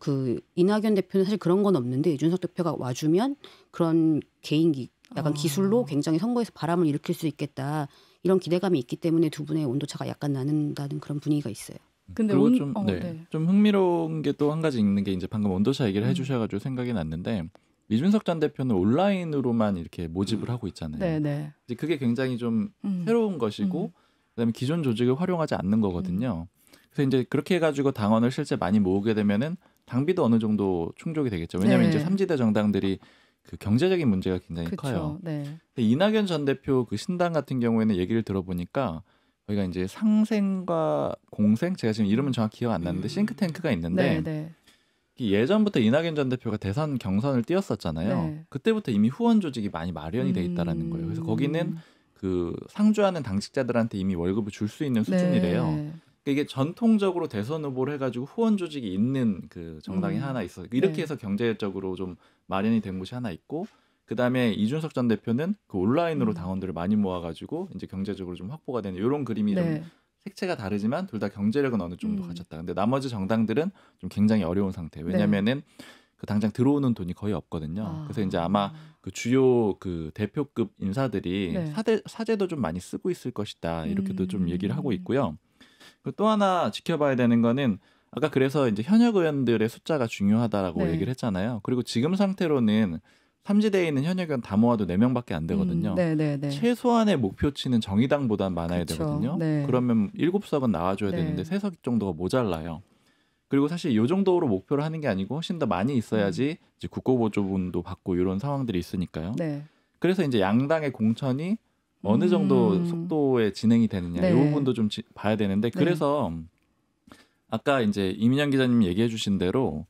그 이낙연 대표는 사실 그런 건 없는데 이준석 대표가 와주면 그런 개인기 약간 어. 기술로 굉장히 선거에서 바람을 일으킬 수 있겠다 이런 기대감이 있기 때문에 두 분의 온도차가 약간 나는다는 그런 분위기가 있어요. 근데 그리고 좀, 어, 네, 네. 좀 흥미로운 게 또 한 가지 있는 게 이제 방금 온도차 얘기를 음. 해주셔가지고 생각이 났는데 이준석 전 대표는 온라인으로만 이렇게 모집을 음. 하고 있잖아요. 네네. 네. 이제 그게 굉장히 좀 음. 새로운 것이고 음. 그다음에 기존 조직을 활용하지 않는 거거든요. 음. 그래서 이제 그렇게 해가지고 당원을 실제 많이 모으게 되면은 당비도 어느 정도 충족이 되겠죠. 왜냐하면 네. 이제 삼지대 정당들이 그 경제적인 문제가 굉장히 그쵸, 커요. 네. 근데 이낙연 전 대표 그 신당 같은 경우에는 얘기를 들어보니까 저희가 이제 상생과 공생 제가 지금 이름은 정확히 기억 안 나는데 음. 싱크탱크가 있는데 네, 네. 예전부터 이낙연 전 대표가 대선 경선을 뛰었었잖아요. 네. 그때부터 이미 후원 조직이 많이 마련이 돼 있다라는 음. 거예요. 그래서 거기는 그 상주하는 당직자들한테 이미 월급을 줄 수 있는 수준이래요. 네. 그러니까 이게 전통적으로 대선 후보를 해가지고 후원 조직이 있는 그 정당이 음. 하나 있어. 요 이렇게 네. 해서 경제적으로 좀 마련이 된 곳이 하나 있고 그다음에 이준석 전 대표는 그 온라인으로 음. 당원들을 많이 모아가지고 이제 경제적으로 좀 확보가 되는 이런 그림이 네. 좀 색채가 다르지만 둘 다 경제력은 어느 정도 음. 갖췄다. 근데 나머지 정당들은 좀 굉장히 어려운 상태. 왜냐면은 네. 그 당장 들어오는 돈이 거의 없거든요. 아. 그래서 이제 아마 그 주요 그 대표급 인사들이 네. 사대, 사제도 좀 많이 쓰고 있을 것이다. 이렇게도 음. 좀 얘기를 하고 음. 있고요. 또 하나 지켜봐야 되는 거는 아까 그래서 이제 현역 의원들의 숫자가 중요하다라고 네. 얘기를 했잖아요. 그리고 지금 상태로는 삼지대에 있는 현역 의원 다 모아도 네명밖에안 되거든요. 음, 네네네. 네, 네. 최소한의 목표치는 정의당보다 많아야 그쵸, 되거든요. 네. 그러면 일곱 석은 나와줘야 네. 되는데 세석 정도가 모자라요. 그리고 사실 요 정도로 목표를 하는 게 아니고 훨씬 더 많이 있어야지 음. 이제 국고보조분도 받고 이런 상황들이 있으니까요. 네. 그래서 이제 양당의 공천이 어느 정도 음. 속도의 진행이 되느냐 네. 이 부분도 좀 지, 봐야 되는데 네. 그래서 네. 아까 이제 이민영 기자님 얘기해 주신 대로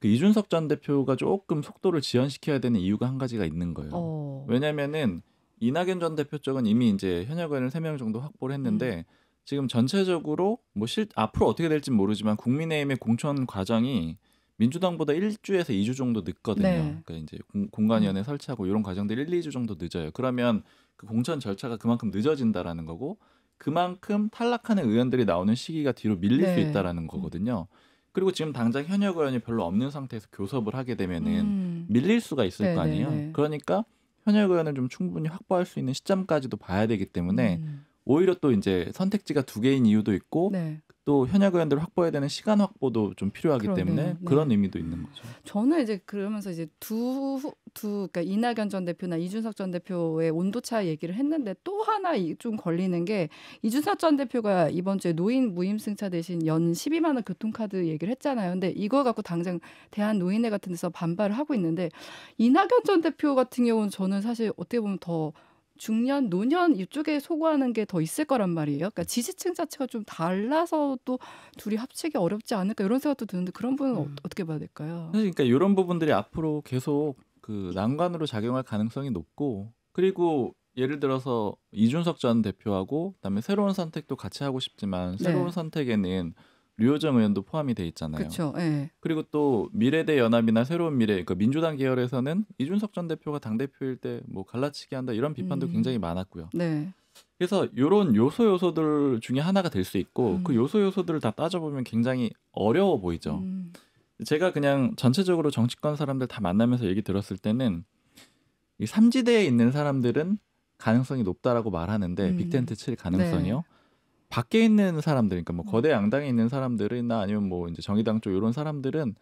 그 이준석 전 대표가 조금 속도를 지연시켜야 되는 이유가 한 가지가 있는 거예요. 어. 왜냐면은 이낙연 전 대표 쪽은 이미 이제 현역 의원을 3명 정도 확보를 했는데 음. 지금 전체적으로 뭐 실 앞으로 어떻게 될지 모르지만 국민의힘의 공천 과정이 민주당보다 1주에서 2주 정도 늦거든요. 네. 그러니까 이제 공, 공관위원회 음. 설치하고 이런 과정들이 1, 2주 정도 늦어요. 그러면 그 공천 절차가 그만큼 늦어진다라는 거고 그만큼 탈락하는 의원들이 나오는 시기가 뒤로 밀릴 네. 수 있다라는 거거든요. 그리고 지금 당장 현역 의원이 별로 없는 상태에서 교섭을 하게 되면은 음. 밀릴 수가 있을 네네. 거 아니에요. 그러니까 현역 의원을 좀 충분히 확보할 수 있는 시점까지도 봐야 되기 때문에 음. 오히려 또 이제 선택지가 두 개인 이유도 있고 네. 또 현역 의원들 확보해야 되는 시간 확보도 좀 필요하기 그러네요. 때문에 네. 그런 의미도 있는 거죠. 저는 이제 그러면서 이제 두 두 그러니까 이낙연 전 대표나 이준석 전 대표의 온도 차 얘기를 했는데 또 하나 좀 걸리는 게 이준석 전 대표가 이번 주에 노인 무임승차 대신 연 12만 원 교통카드 얘기를 했잖아요. 근데 이거 갖고 당장 대한 노인회 같은 데서 반발을 하고 있는데 이낙연 전 대표 같은 경우는 저는 사실 어떻게 보면 더 중년, 노년 이쪽에 소구하는 게 더 있을 거란 말이에요. 그러니까 지지층 자체가 좀 달라서 또 둘이 합치기 어렵지 않을까 이런 생각도 드는데 그런 부 분은 음. 어, 어떻게 봐야 될까요? 그러니까 이런 부분들이 앞으로 계속 그 난관으로 작용할 가능성이 높고 그리고 예를 들어서 이준석 전 대표하고 그다음에 새로운 선택도 같이 하고 싶지만 네. 새로운 네. 선택에는 류호정 의원도 포함이 돼 있잖아요. 그렇죠. 네. 그리고 또 미래대 연합이나 새로운 미래, 그 민주당 계열에서는 이준석 전 대표가 당 대표일 때 뭐 갈라치기 한다 이런 비판도 음. 굉장히 많았고요. 네. 그래서 이런 요소 요소들 중에 하나가 될 수 있고 음. 그 요소 요소들을 다 따져보면 굉장히 어려워 보이죠. 음. 제가 그냥 전체적으로 정치권 사람들 다 만나면서 얘기 들었을 때는 이 삼지대에 있는 사람들은 가능성이 높다라고 말하는데 음. 빅텐트 칠 가능성이요. 네. 밖에 있는 사람들, 그러니까 뭐 음. 거대 양당에 있는 사람들이나 아니면 뭐 이제 정의당 쪽 이런 사람들은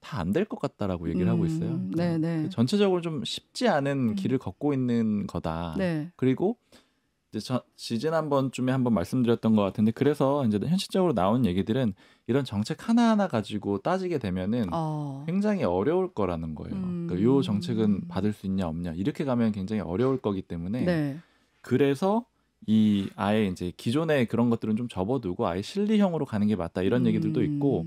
다 안 될 것 같다라고 얘기를 음, 하고 있어요. 음, 네, 네. 네. 그 전체적으로 좀 쉽지 않은 음. 길을 걷고 있는 거다. 네. 그리고 이제 저, 지한번쯤에 한번 말씀드렸던 것 같은데 그래서 이제 현실적으로 나온 얘기들은 이런 정책 하나하나 가지고 따지게 되면은 어. 굉장히 어려울 거라는 거예요. 음. 그러니까 요 정책은 받을 수 있냐 없냐 이렇게 가면 굉장히 어려울 거기 때문에 네. 그래서 이 아예 이제 기존의 그런 것들은 좀 접어두고 아예 실리형으로 가는 게 맞다 이런 얘기들도 음. 있고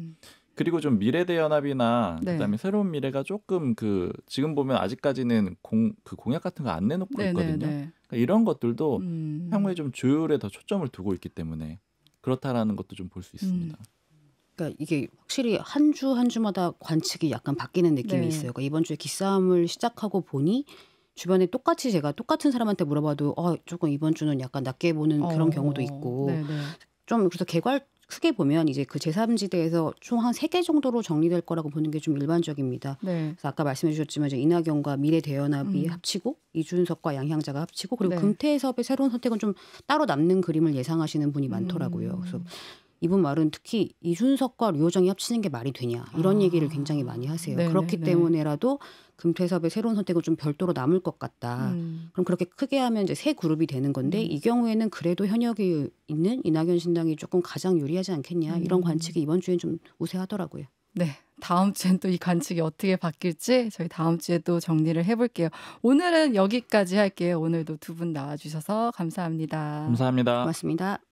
그리고 좀 미래대연합이나 네. 그다음에 새로운 미래가 조금 그 지금 보면 아직까지는 공 그 공약 같은 거 안 내놓고 네, 네 있거든요. 네. 그러니까 이런 것들도 음. 향후에 좀 조율에 더 초점을 두고 있기 때문에 그렇다라는 것도 좀 볼수 음. 있습니다. 음. 그러니까 이게 확실히 한 주한 한 주마다 관측이 약간 바뀌는 느낌이 네. 있어요. 그러니까 이번 주에 기싸움을 시작하고 보니 주변에 똑같이 제가 똑같은 사람한테 물어봐도 어 조금 이번 주는 약간 낮게 보는 어, 그런 경우도 있고 네네. 좀 그래서 개괄 크게 보면 이제 그 제3지대에서 총 한 세 개 정도로 정리될 거라고 보는 게 좀 일반적입니다. 네. 그래서 아까 말씀해 주셨지만 이제 이낙연과 미래 대연합이 음. 합치고 이준석과 양향자가 합치고 그리고 네. 금태섭의 새로운 선택은 좀 따로 남는 그림을 예상하시는 분이 많더라고요. 음. 그래서 이분 말은 특히 이준석과 류호정이 합치는 게 말이 되냐 이런 아. 얘기를 굉장히 많이 하세요. 네네, 네, 그렇기 네네. 때문에라도 금태섭의 새로운 선택은 좀 별도로 남을 것 같다. 음. 그럼 그렇게 크게 하면 이제 새 그룹이 되는 건데 음. 이 경우에는 그래도 현역이 있는 이낙연 신당이 조금 가장 유리하지 않겠냐 음. 이런 관측이 이번 주엔 좀 우세하더라고요. 네. 다음 주엔 또 이 관측이 어떻게 바뀔지 저희 다음 주에 또 정리를 해볼게요. 오늘은 여기까지 할게요. 오늘도 두 분 나와주셔서 감사합니다. 감사합니다. 고맙습니다.